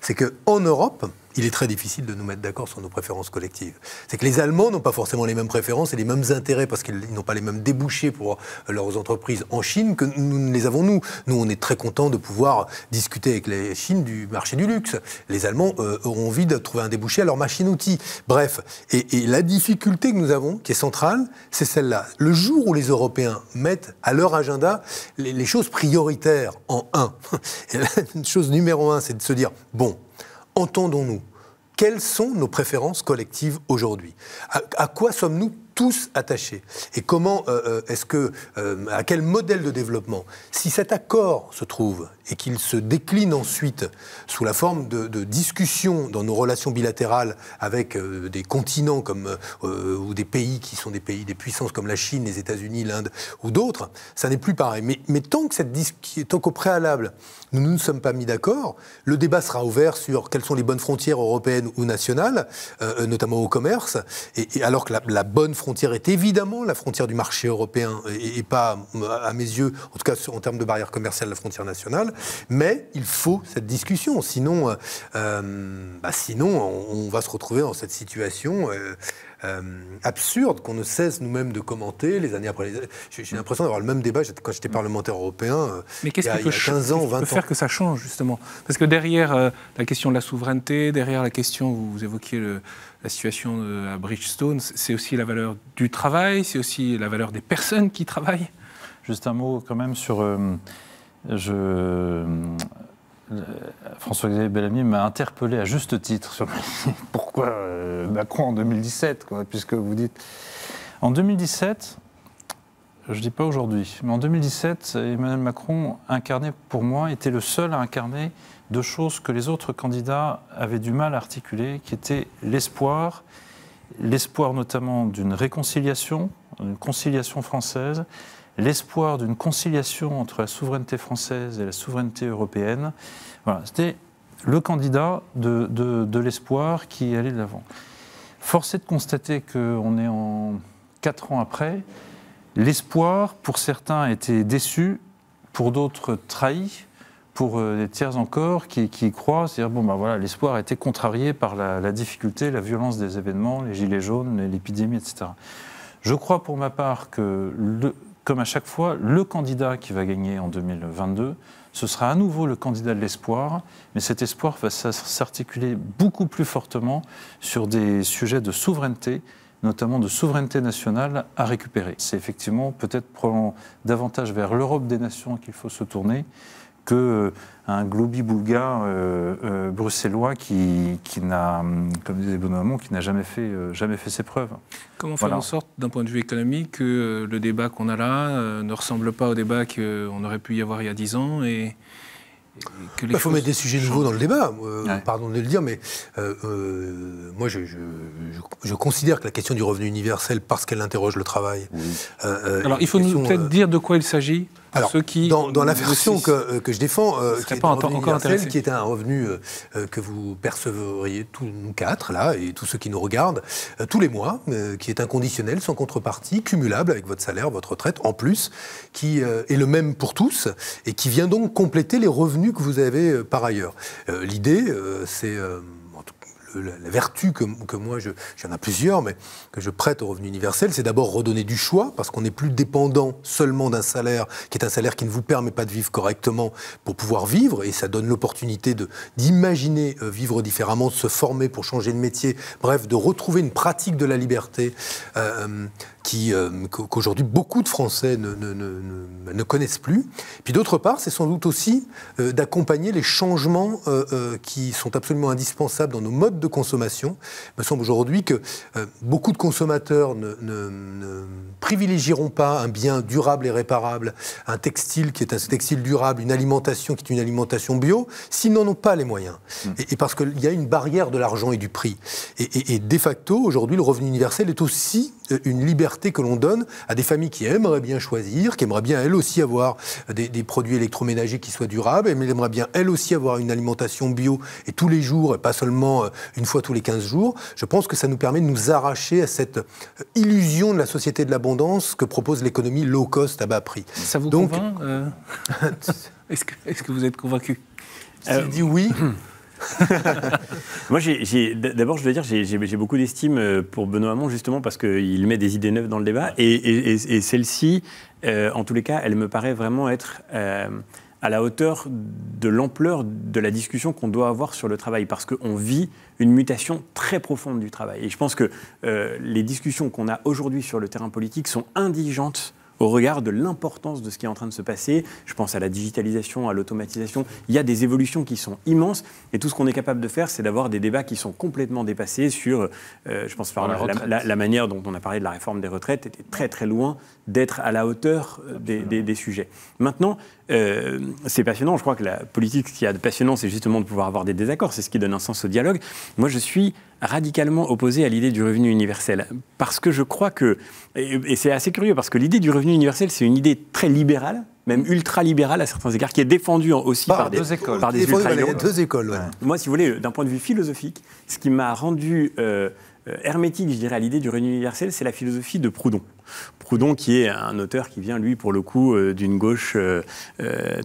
c'est qu'en Europe, il est très difficile de nous mettre d'accord sur nos préférences collectives. C'est que les Allemands n'ont pas forcément les mêmes préférences et les mêmes intérêts parce qu'ils n'ont pas les mêmes débouchés pour leurs entreprises en Chine que nous les avons nous. Nous, on est très contents de pouvoir discuter avec les Chine du marché du luxe. Les Allemands euh, auront envie de trouver un débouché à leur machine-outil. Bref, et, la difficulté que nous avons, qui est centrale, c'est celle-là. Le jour où les Européens mettent à leur agenda les, choses prioritaires en un, et chose numéro un, c'est de se dire, bon, entendons-nous quelles sont nos préférences collectives aujourd'hui à, quoi sommes-nous tous attachés Et comment euh, euh, est-ce que euh, à quel modèle de développement Si cet accord se trouve et qu'il se décline ensuite sous la forme de, de, discussions dans nos relations bilatérales avec euh, des continents comme, euh, euh, ou des pays qui sont des pays, des puissances comme la Chine, les États-Unis, l'Inde ou d'autres, ça n'est plus pareil. Mais, tant que cette tant qu'au préalable, nous, nous sommes pas mis d'accord, le débat sera ouvert sur quelles sont les bonnes frontières européennes ou nationales, notamment au commerce, et, alors que la, bonne frontière est évidemment la frontière du marché européen et, et pas, à mes yeux, en tout cas en termes de barrières commerciales, la frontière nationale mais il faut cette discussion. Sinon, euh, euh, bah, sinon on, va se retrouver dans cette situation. Euh, absurde qu'on ne cesse nous-mêmes de commenter les années après les années. J'ai l'impression d'avoir le même débat quand j'étais mm. parlementaire européen Mais qu'est-ce il, y a 15 ans, 20 ans. faire que ça change, justement Parce que derrière la question de la souveraineté, derrière la question, où vous évoquiez la situation à Bridgestone, c'est aussi la valeur du travail, c'est aussi la valeur des personnes qui travaillent. Juste un mot quand même sur je, euh, François-Xavier Bellamy m'a interpellé à juste titre sur pourquoi euh, Macron en 2017, puisque vous dites. En 2017, je ne dis pas aujourd'hui, mais en 2017, Emmanuel Macron incarnait pour moi, était le seul à incarner deux choses que les autres candidats avaient du mal à articuler, qui étaient l'espoir, l'espoir notamment d'une réconciliation, une conciliation française, l'espoir d'une conciliation entre la souveraineté française et la souveraineté européenne. Voilà, c'était le candidat de, l'espoir qui allait de l'avant. forcé de constater qu'on est en quatre ans après. L'espoir, pour certains, a été déçu, pour d'autres, trahi, pour des euh, tiers encore qui, qui croient. C'est-à-dire, bon, ben voilà, l'espoir a été contrarié par la, difficulté, la violence des événements, les gilets jaunes, l'épidémie, etc. Je crois pour ma part que le, comme à chaque fois, le candidat qui va gagner en 2022, ce sera à nouveau le candidat de l'espoir, mais cet espoir va s'articuler beaucoup plus fortement sur des sujets de souveraineté, notamment de souveraineté nationale à récupérer. C'est effectivement peut-être davantage vers l'Europe des nations qu'il faut se tourner que euh, un globi-boulga euh, euh, bruxellois qui, qui n'a, comme disait Benoît Hamon, qui n'a jamais fait, jamais fait ses preuves. Comment faire en sorte, d'un point de vue économique, que le débat qu'on a là ne ressemble pas au débat qu'on aurait pu y avoir il y a dix ans et, il bah, faut mettre des sujets nouveaux dans le débat. Pardon de le dire, mais moi, je, je, considère que la question du revenu universel, parce qu'elle interroge le travail. Alors, il faut peut-être dire de quoi il s'agit. Alors, ceux qui dans, la version que, euh, que, je défends, euh, qui, est qui est un revenu euh, que vous percevriez tous nous quatre, là, et tous ceux qui nous regardent, tous les mois, qui est inconditionnel, sans contrepartie, cumulable avec votre salaire, votre retraite, en plus, qui est le même pour tous, et qui vient donc compléter les revenus que vous avez par ailleurs. L'idée, c'est la, vertu que, que moi, j'en ai plusieurs, mais que je prête au revenu universel, c'est d'abord redonner du choix, parce qu'on n'est plus dépendant seulement d'un salaire, qui est un salaire qui ne vous permet pas de vivre correctement pour pouvoir vivre, et ça donne l'opportunité d'imaginer euh, vivre différemment, de se former pour changer de métier, bref, de retrouver une pratique de la liberté. Euh, euh, qui euh, qu'aujourd'hui beaucoup de Français ne, connaissent plus. Puis d'autre part, c'est sans doute aussi euh, d'accompagner les changements euh, qui sont absolument indispensables dans nos modes de consommation. Il me semble aujourd'hui que beaucoup de consommateurs ne, privilégieront pas un bien durable et réparable, un textile qui est un textile durable, une alimentation qui est une alimentation bio, s'ils n'en ont pas les moyens. Mmh. Et, parce qu'il y a une barrière de l'argent et du prix. Et, et de facto, aujourd'hui, le revenu universel est aussi une liberté que l'on donne à des familles qui aimeraient bien choisir, qui aimeraient bien elles aussi avoir des, produits électroménagers qui soient durables, mais aimeraient bien elles aussi avoir une alimentation bio et tous les jours, et pas seulement euh, une fois tous les 15 jours. Je pense que ça nous permet de nous arracher à cette euh, illusion de la société de l'abondance que propose l'économie low cost à bas prix. Ça vous convainc euh Est-ce que, vous êtes convaincu Si euh... dit oui. Moi, d'abord, je dois dire, j'ai beaucoup d'estime euh, pour Benoît Hamon, justement, parce qu'il met des idées neuves dans le débat. Et, et, celle-ci, euh, en tous les cas, elle me paraît vraiment être euh, à la hauteur de l'ampleur de la discussion qu'on doit avoir sur le travail, parce qu'on vit une mutation très profonde du travail. Et je pense que les discussions qu'on a aujourd'hui sur le terrain politique sont indigentes au regard de l'importance de ce qui est en train de se passer. Je pense à la digitalisation, à l'automatisation. Il y a des évolutions qui sont immenses et tout ce qu'on est capable de faire, c'est d'avoir des débats qui sont complètement dépassés sur, euh, je pense la, la, manière dont on a parlé de la réforme des retraites, était très très loin d'être à la hauteur euh, des, sujets. Maintenant, euh, c'est passionnant. Je crois que la politique, ce qu'il y a de passionnant, c'est justement de pouvoir avoir des désaccords. C'est ce qui donne un sens au dialogue. Moi, je suis radicalement opposé à l'idée du revenu universel. Parce que je crois que, et, c'est assez curieux, parce que l'idée du revenu universel, c'est une idée très libérale, même ultra-libérale à certains égards, qui est défendue aussi par, par des, écoles. Par des ultra deux écoles Moi, si vous voulez, d'un point de vue philosophique, ce qui m'a rendu... Euh, euh, hermétique, je dirais, à l'idée du Réunion universel, c'est la philosophie de Proudhon. Proudhon, qui est un auteur qui vient, lui, pour le coup, euh, d'une gauche euh,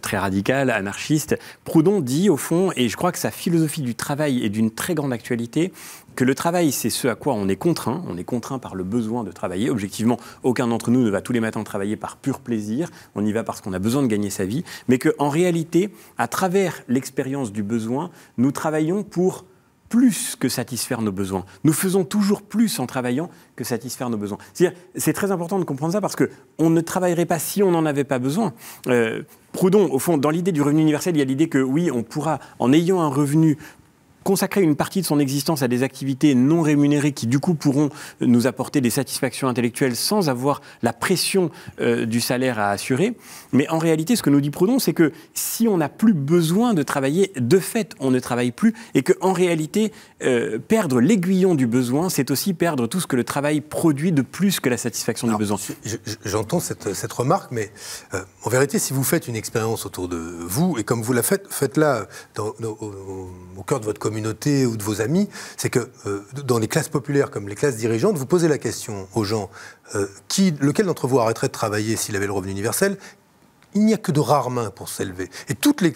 très radicale, anarchiste. Proudhon dit, au fond, et je crois que sa philosophie du travail est d'une très grande actualité, que le travail, c'est ce à quoi on est contraint. On est contraint par le besoin de travailler. Objectivement, aucun d'entre nous ne va tous les matins travailler par pur plaisir. On y va parce qu'on a besoin de gagner sa vie. Mais qu'en réalité, à travers l'expérience du besoin, nous travaillons pour plus que satisfaire nos besoins. Nous faisons toujours plus en travaillant que satisfaire nos besoins. C'est très important de comprendre ça parce qu'on ne travaillerait pas si on n'en avait pas besoin. Euh, Proudhon, au fond, dans l'idée du revenu universel, il y a l'idée que oui, on pourra, en ayant un revenu consacrer une partie de son existence à des activités non rémunérées qui, du coup, pourront nous apporter des satisfactions intellectuelles sans avoir la pression euh, du salaire à assurer. Mais en réalité, ce que nous dit Proudhon, c'est que si on n'a plus besoin de travailler, de fait, on ne travaille plus et que, en réalité, euh, perdre l'aiguillon du besoin, c'est aussi perdre tout ce que le travail produit de plus que la satisfaction du besoin. J'entends cette, cette, remarque, mais euh, en vérité, si vous faites une expérience autour de vous et comme vous la faites, faites-la au, au, cœur de votre communauté ou de vos amis, c'est que euh, dans les classes populaires comme les classes dirigeantes, vous posez la question aux gens euh, qui, lequel d'entre vous arrêterait de travailler s'il avait le revenu universel il n'y a que de rares mains pour s'élever. Et toutes les,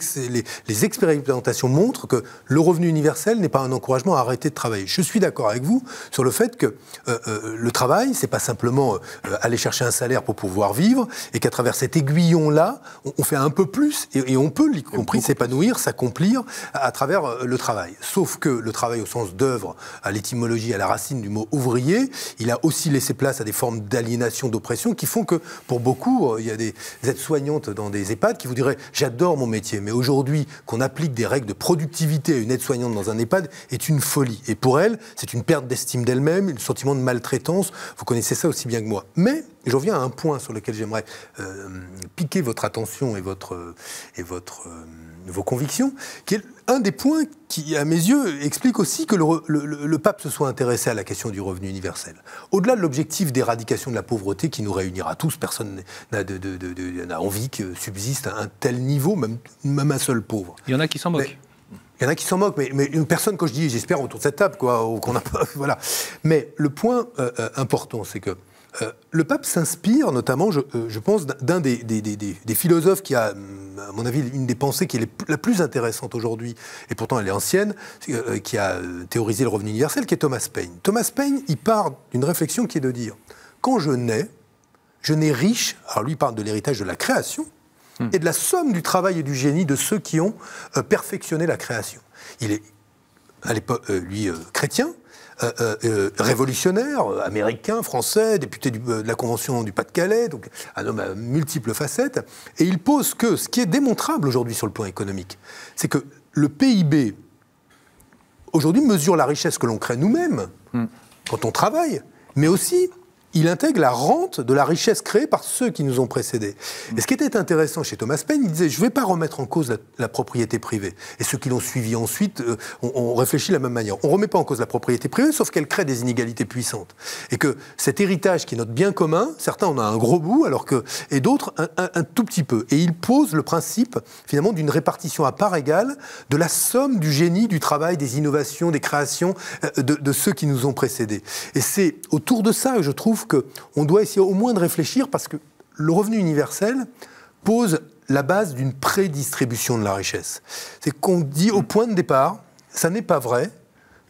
les, expérimentations montrent que le revenu universel n'est pas un encouragement à arrêter de travailler. Je suis d'accord avec vous sur le fait que euh, euh, le travail, c'est pas simplement euh, aller chercher un salaire pour pouvoir vivre, et qu'à travers cet aiguillon-là, on, fait un peu plus, et, on peut, y compris, s'épanouir, s'accomplir à, à, travers le travail. Sauf que le travail au sens d'œuvre, à l'étymologie, à la racine du mot ouvrier, il a aussi laissé place à des formes d'aliénation, d'oppression, qui font que, pour beaucoup, il y a des aides-soignantes dans des EHPAD qui vous diraient j'adore mon métier, mais aujourd'hui qu'on applique des règles de productivité à une aide-soignante dans un EHPAD est une folie. Et pour elle c'est une perte d'estime d'elle-même, le sentiment de maltraitance. Vous connaissez ça aussi bien que moi. Mais je reviens à un point sur lequel j'aimerais euh, piquer votre attention et votre, euh, et votre euh, vos convictions, qui est un des points qui, à mes yeux, explique aussi que le, le, pape se soit intéressé à la question du revenu universel. Au-delà de l'objectif d'éradication de la pauvreté qui nous réunira tous, personne n'a envie que subsiste à un tel niveau, même, même un seul pauvre. Il y en a qui s'en moquent. il y en a qui s'en moquent, mais, mais, une personne, quand je dis, j'espère autour de cette table, quoi, qu'on a pas. Voilà. Mais le point euh, euh, important, c'est que euh, le pape s'inspire notamment, je, euh, pense, d'un des, philosophes qui a, à mon avis, une des pensées qui est la plus intéressante aujourd'hui, et pourtant elle est ancienne, euh, qui a théorisé le revenu universel, qui est Thomas Paine. Thomas Paine, il part d'une réflexion qui est de dire, quand je nais, je nais riche, alors lui parle de l'héritage de la création, hmm. et de la somme du travail et du génie de ceux qui ont perfectionné la création. Il est, à l'époque, lui, chrétien, euh, euh, euh, révolutionnaire, américain, français, député de la Convention du Pas-de-Calais, donc un homme à multiples facettes, et il pose que ce qui est démontrable aujourd'hui sur le plan économique, c'est que le PIB, aujourd'hui, mesure la richesse que l'on crée nous-mêmes, hmm. quand on travaille, mais aussi il intègre la rente de la richesse créée par ceux qui nous ont précédés. Et ce qui était intéressant chez Thomas Paine, il disait, je ne vais pas remettre en cause la, propriété privée. Et ceux qui l'ont suivi ensuite, euh, ont réfléchi de la même manière. On ne remet pas en cause la propriété privée, sauf qu'elle crée des inégalités puissantes. Et que cet héritage qui est notre bien commun, certains en ont un gros bout, alors que, et d'autres un, tout petit peu. Et il pose le principe, finalement, d'une répartition à part égale de la somme du génie, du travail, des innovations, des créations euh, de, de ceux qui nous ont précédés. Et c'est autour de ça que je trouve que qu'on doit essayer au moins de réfléchir parce que le revenu universel pose la base d'une prédistribution de la richesse. C'est qu'on dit au point de départ, ça n'est pas vrai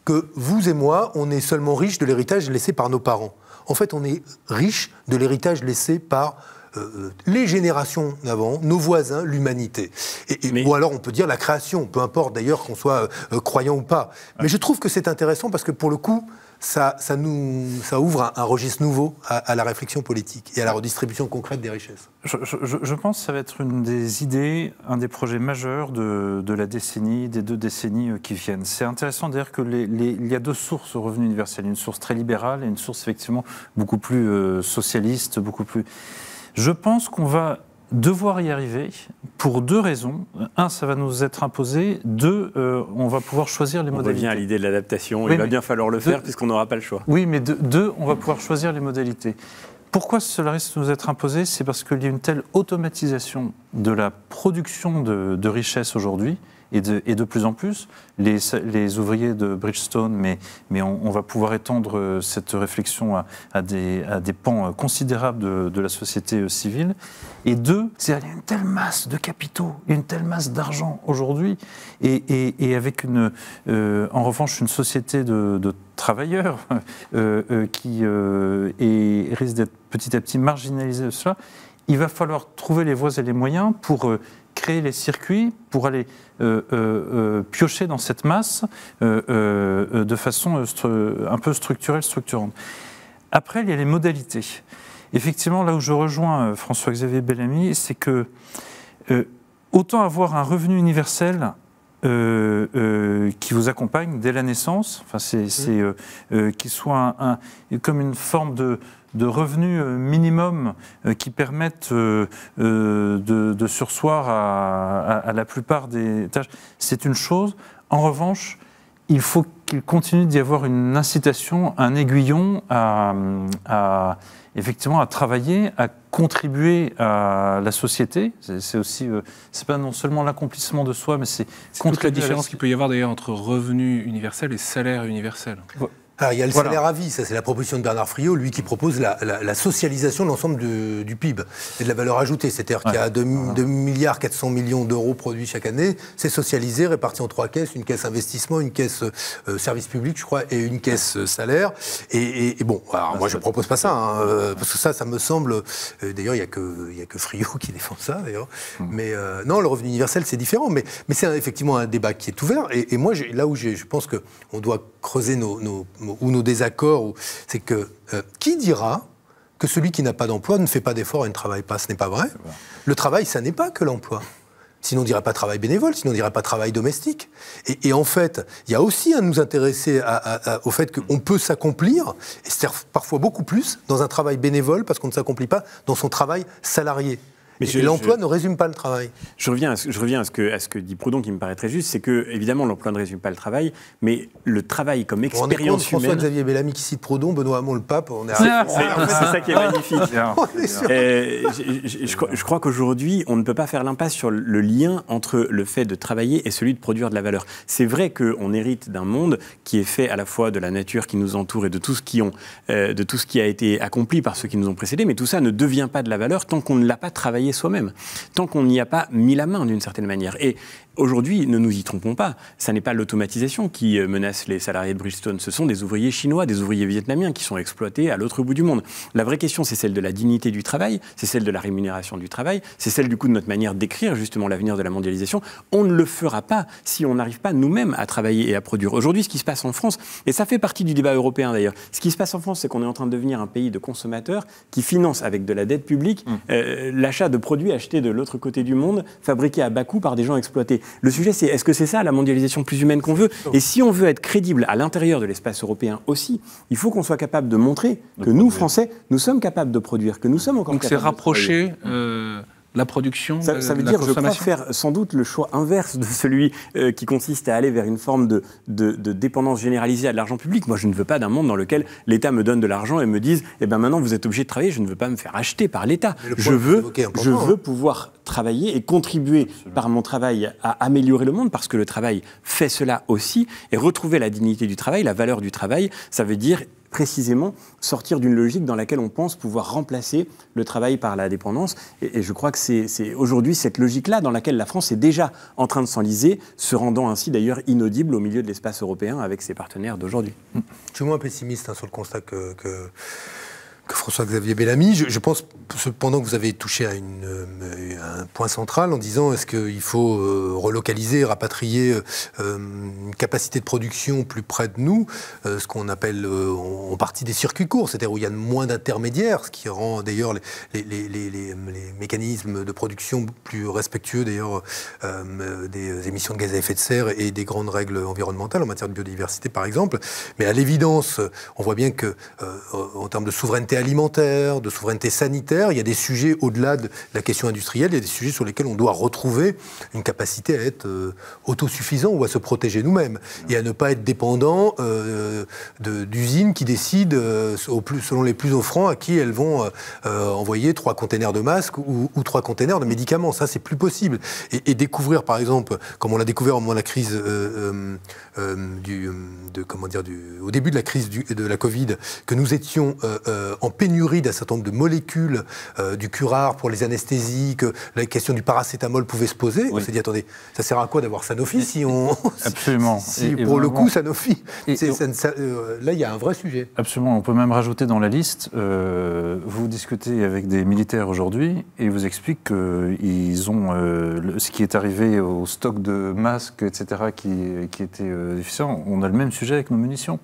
que vous et moi, on est seulement riches de l'héritage laissé par nos parents. En fait, on est riche de l'héritage laissé par euh, les générations d'avant, nos voisins, l'humanité. Et, Ou alors on peut dire la création, peu importe d'ailleurs qu'on soit euh, croyant ou pas. Mais je trouve que c'est intéressant parce que pour le coup, ça, nous, ça ouvre un, registre nouveau à, la réflexion politique et à la redistribution concrète des richesses. Je, pense que ça va être une des idées, un des projets majeurs de, la décennie, des deux décennies euh, qui viennent. C'est intéressant d'ailleurs qu'il y a deux sources au revenu universel, une source très libérale et une source effectivement beaucoup plus euh, socialiste, beaucoup plus... Je pense qu'on va devoir y arriver pour deux raisons. Un, ça va nous être imposé. Deux, euh, on va pouvoir choisir les modalités. On revient à l'idée de l'adaptation. Il va bien falloir le faire puisqu'on n'aura pas le choix. Oui, mais deux, on va pouvoir choisir les modalités. Pourquoi cela risque de nous être imposé C'est parce qu'il y a une telle automatisation de la production de, de richesses aujourd'hui et de, plus en plus. Les, ouvriers de Bridgestone, mais, mais on, va pouvoir étendre euh, cette réflexion à, des, à pans euh, considérables de, la société euh, civile. Et deux, c'est une telle masse de capitaux, une telle masse d'argent aujourd'hui, et, avec une, en revanche une société de, travailleurs qui risque d'être petit à petit marginalisée de cela il va falloir trouver les voies et les moyens pour créer les circuits pour aller euh, euh, euh, piocher dans cette masse de façon un peu structurelle, structurante. Après, il y a les modalités. Effectivement, là où je rejoins François-Xavier Bellamy, c'est que autant avoir un revenu universel qui vous accompagne dès la naissance, enfin c'est mmh. qui soit comme une forme de de revenus euh, minimum euh, qui permettent euh, de, sursoir à, la plupart des tâches, c'est une chose. En revanche, il faut qu'il continue d'y avoir une incitation, un aiguillon à, effectivement à travailler, à contribuer à la société. C'est aussi, c'est pas non seulement l'accomplissement de soi, mais c'est contre la différence qu'il peut y avoir d'ailleurs entre revenu universel et salaire universel. Ah, – Alors, il y a le salaire à vie, ça c'est la proposition de Bernard Friot, lui qui propose la, socialisation de l'ensemble du, PIB et de la valeur ajoutée. C'est-à-dire qu'il y a 2, milliards 400 millions d'euros produits chaque année, c'est socialisé, réparti en trois caisses, une caisse investissement, une caisse euh, service public, je crois, et une caisse euh, salaire. Et, bon, ah, moi je ne propose pas ça, hein, euh, parce que ça, ça me semble... d'ailleurs, il n'y a, que Friot qui défend ça, d'ailleurs. Hum. Mais non, le revenu universel, c'est différent, mais, c'est effectivement un débat qui est ouvert. Et, moi, là où je pense qu'on doit creuser nos ou nos désaccords, c'est que euh, qui dira que celui qui n'a pas d'emploi ne fait pas d'efforts et ne travaille pas Ce n'est pas vrai. Le travail, ça n'est pas que l'emploi. Sinon, on ne dirait pas travail bénévole, sinon, on ne dirait pas travail domestique. Et, en fait, il y a aussi à nous intéresser au fait qu'on peut s'accomplir, et c'est parfois beaucoup plus, dans un travail bénévole, parce qu'on ne s'accomplit pas dans son travail salarié. Mais l'emploi ne résume pas le travail. Je reviens à ce, je reviens à que, dit Proudhon, qui me paraît très juste, c'est que, évidemment, l'emploi ne résume pas le travail, mais le travail comme expérience humaine... François-Xavier Bellamy qui cite Proudhon, Benoît Hamon le pape, on est... C'est ça qui est ah, magnifique. Euh, je, crois qu'aujourd'hui, on ne peut pas faire l'impasse sur le lien entre le fait de travailler et celui de produire de la valeur. C'est vrai qu'on hérite d'un monde qui est fait à la fois de la nature qui nous entoure et de tout ce qui, euh, de tout ce qui a été accompli par ceux qui nous ont précédés, mais tout ça ne devient pas de la valeur tant qu'on ne l'a pas travaillé soi-même, tant qu'on n'y a pas mis la main d'une certaine manière. Et aujourd'hui, ne nous y trompons pas, ça n'est pas l'automatisation qui euh, menace les salariés de Bridgestone, ce sont des ouvriers chinois, des ouvriers vietnamiens qui sont exploités à l'autre bout du monde. La vraie question, c'est celle de la dignité du travail, c'est celle de la rémunération du travail, c'est celle du coup de notre manière d'écrire justement l'avenir de la mondialisation. On ne le fera pas si on n'arrive pas nous-mêmes à travailler et à produire. Aujourd'hui, ce qui se passe en France, et ça fait partie du débat européen d'ailleurs, ce qui se passe en France, c'est qu'on est en train de devenir un pays de consommateurs qui finance avec de la dette publique mmh. euh, l'achat de produits achetés de l'autre côté du monde, fabriqués à bas coût par des gens exploités. Le sujet, c'est est-ce que c'est ça la mondialisation plus humaine qu'on veut Et si on veut être crédible à l'intérieur de l'espace européen aussi, il faut qu'on soit capable de montrer que nous, Français, nous sommes capables de produire, que nous sommes encore capables. Donc c'est rapprocher. Euh, la production Ça, veut dire, que je crois, faire sans doute le choix inverse de celui euh, qui consiste à aller vers une forme de, dépendance généralisée à de l'argent public. Moi, je ne veux pas d'un monde dans lequel l'État me donne de l'argent et me dise « Eh bien, maintenant, vous êtes obligé de travailler, je ne veux pas me faire acheter par l'État. Je veux, je hein. veux pouvoir travailler et contribuer par mon travail à améliorer le monde, parce que le travail fait cela aussi. Et retrouver la dignité du travail, la valeur du travail, ça veut dire précisément sortir d'une logique dans laquelle on pense pouvoir remplacer le travail par la dépendance. Et, je crois que c'est aujourd'hui cette logique-là dans laquelle la France est déjà en train de s'enliser, se rendant ainsi d'ailleurs inaudible au milieu de l'espace européen avec ses partenaires d'aujourd'hui. Je suis moins pessimiste hein, sur le constat que... que François-Xavier Bellamy. Je, pense cependant que vous avez touché à, euh, un point central en disant est-ce qu'il faut euh, relocaliser, rapatrier euh, une capacité de production plus près de nous, ce qu'on appelle en partie des circuits courts, c'est-à-dire où il y a moins d'intermédiaires, ce qui rend d'ailleurs les, les, mécanismes de production plus respectueux d'ailleurs des émissions de gaz à effet de serre et des grandes règles environnementales en matière de biodiversité par exemple. Mais à l'évidence, on voit bien que en termes de souveraineté alimentaire, de souveraineté sanitaire. Il y a des sujets au-delà de la question industrielle, il y a des sujets sur lesquels on doit retrouver une capacité à être euh, autosuffisant ou à se protéger nous-mêmes et à ne pas être dépendant euh, d'usines qui décident, euh, selon les plus offrants, à qui elles vont envoyer trois containers de masques ou, trois containers de médicaments. Ça, c'est plus possible. Et, découvrir, par exemple, comme on l'a découvert au moment de la crise du, comment dire, du, au début de la crise de la Covid, que nous étions euh, en pénurie d'un certain nombre de molécules, euh, du curare pour les anesthésies, que euh, la question du paracétamol pouvait se poser. On s'est dit, attendez, ça sert à quoi d'avoir Sanofi si on. Absolument. si, pour le coup, Sanofi. Euh, là, il y a un vrai sujet. Absolument. On peut même rajouter dans la liste vous discutez avec des militaires aujourd'hui et ils vous expliquent qu'ils ont ce qui est arrivé au stock de masques, etc., qui, qui était déficient. On a le même sujet avec nos munitions.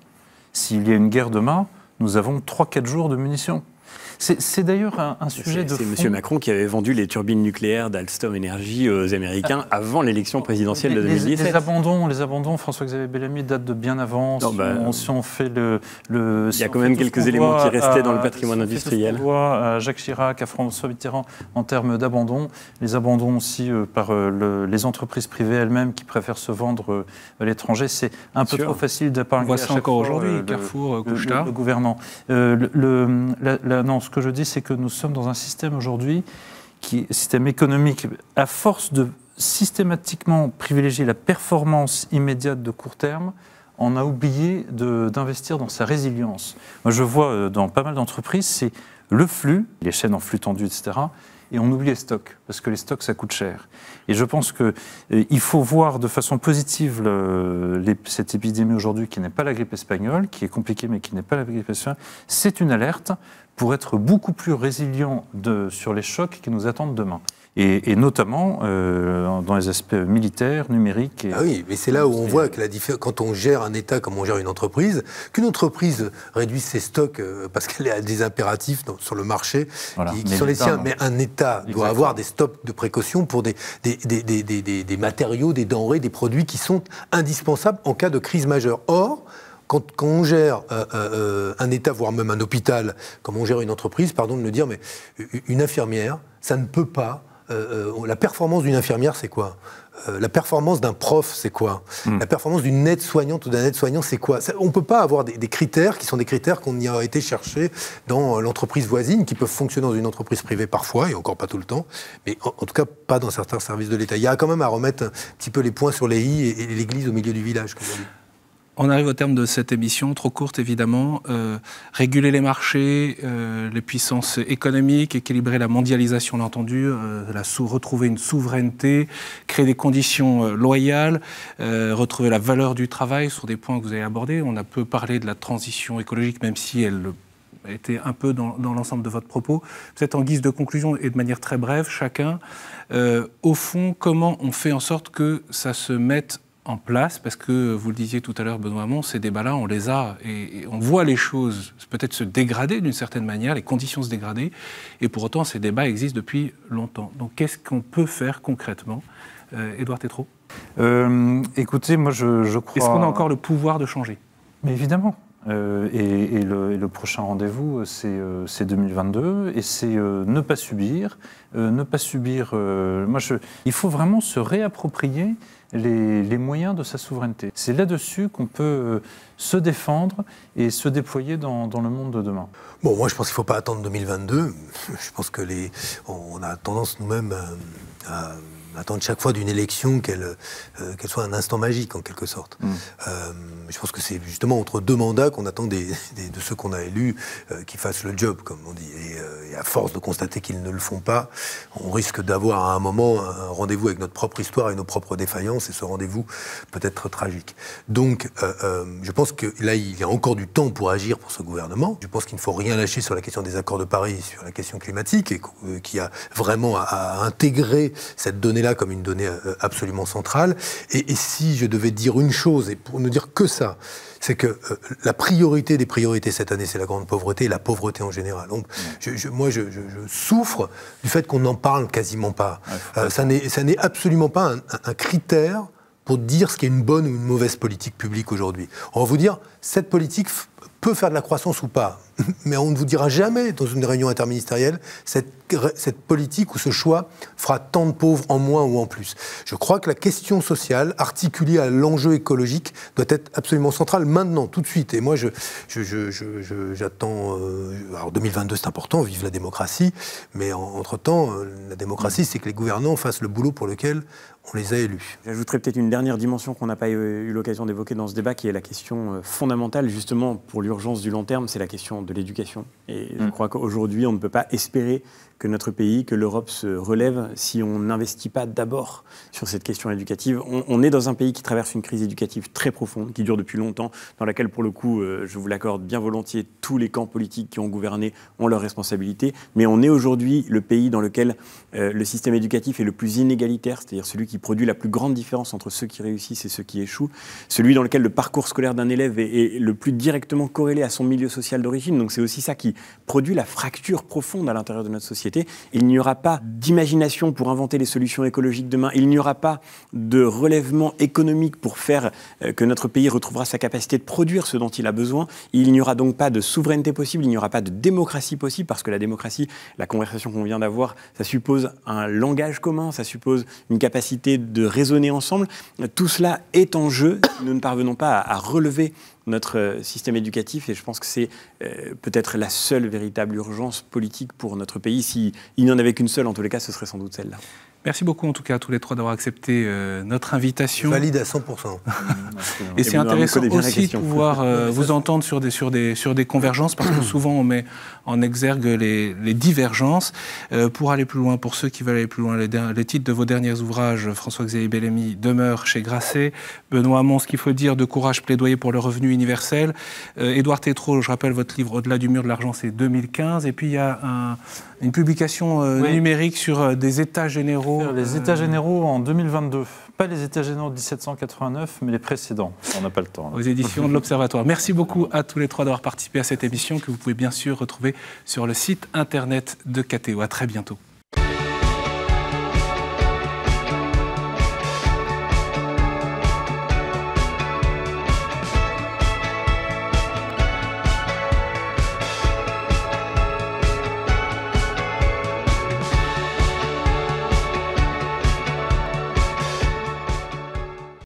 S'il y a une guerre demain, nous avons 3-4 jours de munitions. C'est d'ailleurs un, sujet de. C'est M. Macron qui avait vendu les turbines nucléaires d'Alstom Energy aux Américains ah. avant l'élection présidentielle de 2017. Les, abandons, les abandons, François-Xavier Bellamy datent de bien avant. si, bah, on, on, fait le. le il y a quand même quelques éléments qui restaient dans le euh, patrimoine industriel. On voit à euh, Jacques Chirac, à François Mitterrand en termes d'abandon. Les abandons aussi euh, par les entreprises privées elles-mêmes qui préfèrent se vendre à l'étranger. C'est un peu trop facile de On voit ça encore aujourd'hui, Carrefour, le, le, le, non, ce que je dis, c'est que nous sommes dans un système aujourd'hui qui système économique, à force de systématiquement privilégier la performance immédiate de court terme, on a oublié d'investir dans sa résilience. Moi, je vois euh, dans pas mal d'entreprises, c'est le flux, les chaînes en flux tendu, etc. Et on oublie les stocks, parce que les stocks, ça coûte cher. Et je pense qu'il euh, faut voir de façon positive cette épidémie aujourd'hui, qui n'est pas la grippe espagnole, qui est compliquée, mais qui n'est pas la grippe espagnole. C'est une alerte pour être beaucoup plus résilients de, sur les chocs qui nous attendent demain. Et, notamment euh, dans les aspects militaires, numériques. Ah oui, mais c'est là où on voit que la quand on gère un État comme on gère une entreprise, qu'une entreprise réduise ses stocks euh, parce qu'elle a des impératifs sur le marché qui, sont les siens, mais un État doit avoir des stocks de précaution pour des des, des matériaux, des denrées, des produits qui sont indispensables en cas de crise majeure. Or, quand, on gère euh, euh, euh, un État, voire même un hôpital, comme on gère une entreprise, pardon de le dire, mais une infirmière, ça ne peut pas. la performance d'une infirmière, c'est quoi la performance d'un prof, c'est quoi hmm. La performance d'une aide-soignante ou d'un aide-soignant, c'est quoi On ne peut pas avoir des, critères qui sont des critères qu'on y a été chercher dans l'entreprise voisine, qui peuvent fonctionner dans une entreprise privée parfois, et encore pas tout le temps, mais en, tout cas pas dans certains services de l'État. Il y a quand même à remettre un petit peu les points sur les i et, et l'église au milieu du village. Comme on dit. On arrive au terme de cette émission, trop courte évidemment. Euh, réguler les marchés, euh, les puissances économiques, équilibrer la mondialisation, l'entendu, euh, retrouver une souveraineté, créer des conditions loyales, retrouver la valeur du travail sur des points que vous avez abordés. On a peu parlé de la transition écologique, même si elle était un peu dans, dans l'ensemble de votre propos. Peut-être en guise de conclusion et de manière très brève, chacun, au fond, comment on fait en sorte que ça se mette en place Parce que, vous le disiez tout à l'heure, Benoît Hamon, ces débats-là, on les a et, on voit les choses peut-être se dégrader d'une certaine manière, les conditions se dégrader, et pour autant, ces débats existent depuis longtemps. Donc, qu'est-ce qu'on peut faire concrètement euh, Édouard euh, Écoutez, moi, je, crois... Est-ce qu'on a encore le pouvoir de changer Mais évidemment euh, et, le, prochain rendez-vous, c'est 2022, euh, et c'est ne pas subir, ne pas subir. moi, il faut vraiment se réapproprier les, moyens de sa souveraineté. C'est là-dessus qu'on peut euh, se défendre et se déployer dans, le monde de demain. Bon, moi je pense qu'il ne faut pas attendre 2022. Je pense que les, on a tendance nous-mêmes euh, à on attend chaque fois d'une élection euh, qu'elle soit un instant magique, en quelque sorte. Mm. Euh, je pense que c'est justement entre deux mandats qu'on attend de ceux qu'on a élus euh, qui qu'ils fassent le job, comme on dit. Et, à force de constater qu'ils ne le font pas, on risque d'avoir à un moment un rendez-vous avec notre propre histoire et nos propres défaillances, et ce rendez-vous peut être tragique. Donc, je pense que là, il y a encore du temps pour agir pour ce gouvernement. Je pense qu'il ne faut rien lâcher sur la question des accords de Paris, sur la question climatique, et qui a vraiment à, à intégrer cette donnée là comme une donnée euh, euh, absolument centrale. Et, si je devais dire une chose, et pour ne dire que ça, c'est que euh, la priorité des priorités cette année, c'est la grande pauvreté et la pauvreté en général. Donc, je, moi, je, souffre du fait qu'on n'en parle quasiment pas. ça n'est ça n'est absolument pas un, un critère pour dire ce qui est une bonne ou une mauvaise politique publique aujourd'hui. On va vous dire, cette politique peut faire de la croissance ou pas. mais on ne vous dira jamais dans une réunion interministérielle cette, politique ou ce choix fera tant de pauvres en moins ou en plus. Je crois que la question sociale, articulée à l'enjeu écologique, doit être absolument centrale maintenant, tout de suite. Et moi, j'attends. Je, euh, alors 2022, c'est important, vive la démocratie, mais entre-temps, euh, la démocratie, c'est que les gouvernants fassent le boulot pour lequel on les a élus. J'ajouterai peut-être une dernière dimension qu'on n'a pas eu l'occasion d'évoquer dans ce débat, qui est la question euh, fondamentale, justement, pour l'urgence du long terme, c'est la question de l'éducation. Et je mm. crois qu'aujourd'hui, on ne peut pas espérer que notre pays, que l'Europe se relève si on n'investit pas d'abord sur cette question éducative. On, est dans un pays qui traverse une crise éducative très profonde, qui dure depuis longtemps, dans laquelle, pour le coup, euh, je vous l'accorde bien volontiers, tous les camps politiques qui ont gouverné ont leurs responsabilités. Mais on est aujourd'hui le pays dans lequel euh, le système éducatif est le plus inégalitaire, c'est-à-dire celui qui produit la plus grande différence entre ceux qui réussissent et ceux qui échouent, celui dans lequel le parcours scolaire d'un élève est, est le plus directement corrélé à son milieu social d'origine. Donc c'est aussi ça qui produit la fracture profonde à l'intérieur de notre société. Il n'y aura pas d'imagination pour inventer les solutions écologiques demain. Il n'y aura pas de relèvement économique pour faire euh, que notre pays retrouvera sa capacité de produire ce dont il a besoin. Il n'y aura donc pas de souveraineté possible, il n'y aura pas de démocratie possible, parce que la démocratie, la conversation qu'on vient d'avoir, ça suppose un langage commun, ça suppose une capacité de raisonner ensemble. Tout cela est en jeu. Nous ne parvenons pas à relever notre euh, système éducatif et je pense que c'est euh, peut-être la seule véritable urgence politique pour notre pays. S'il si n'y en avait qu'une seule, en tous les cas, ce serait sans doute celle-là. Merci beaucoup en tout cas à tous les trois d'avoir accepté euh, notre invitation. valide à 100%. et, c'est intéressant aussi de pouvoir vous entendre sur des, sur, des, sur des convergences parce que souvent on met en exergue les, divergences. Euh, pour aller plus loin, pour ceux qui veulent aller plus loin, les, titres de vos derniers ouvrages, François-Xavier Bellamy, Demeure chez Grasset, Benoît Hamon, ce qu'il faut dire, De courage plaidoyer pour le revenu universel, euh, Édouard Tétrault, je rappelle votre livre Au-delà du mur de l'argent, c'est 2015, et puis il y a une publication euh, numérique sur des états généraux. Les états généraux en 2022, pas les états généraux de 1789, mais les précédents, on n'a pas le temps. Aux éditions de l'Observatoire. Merci beaucoup à tous les trois d'avoir participé à cette émission que vous pouvez bien sûr retrouver sur le site internet de KTO. À très bientôt.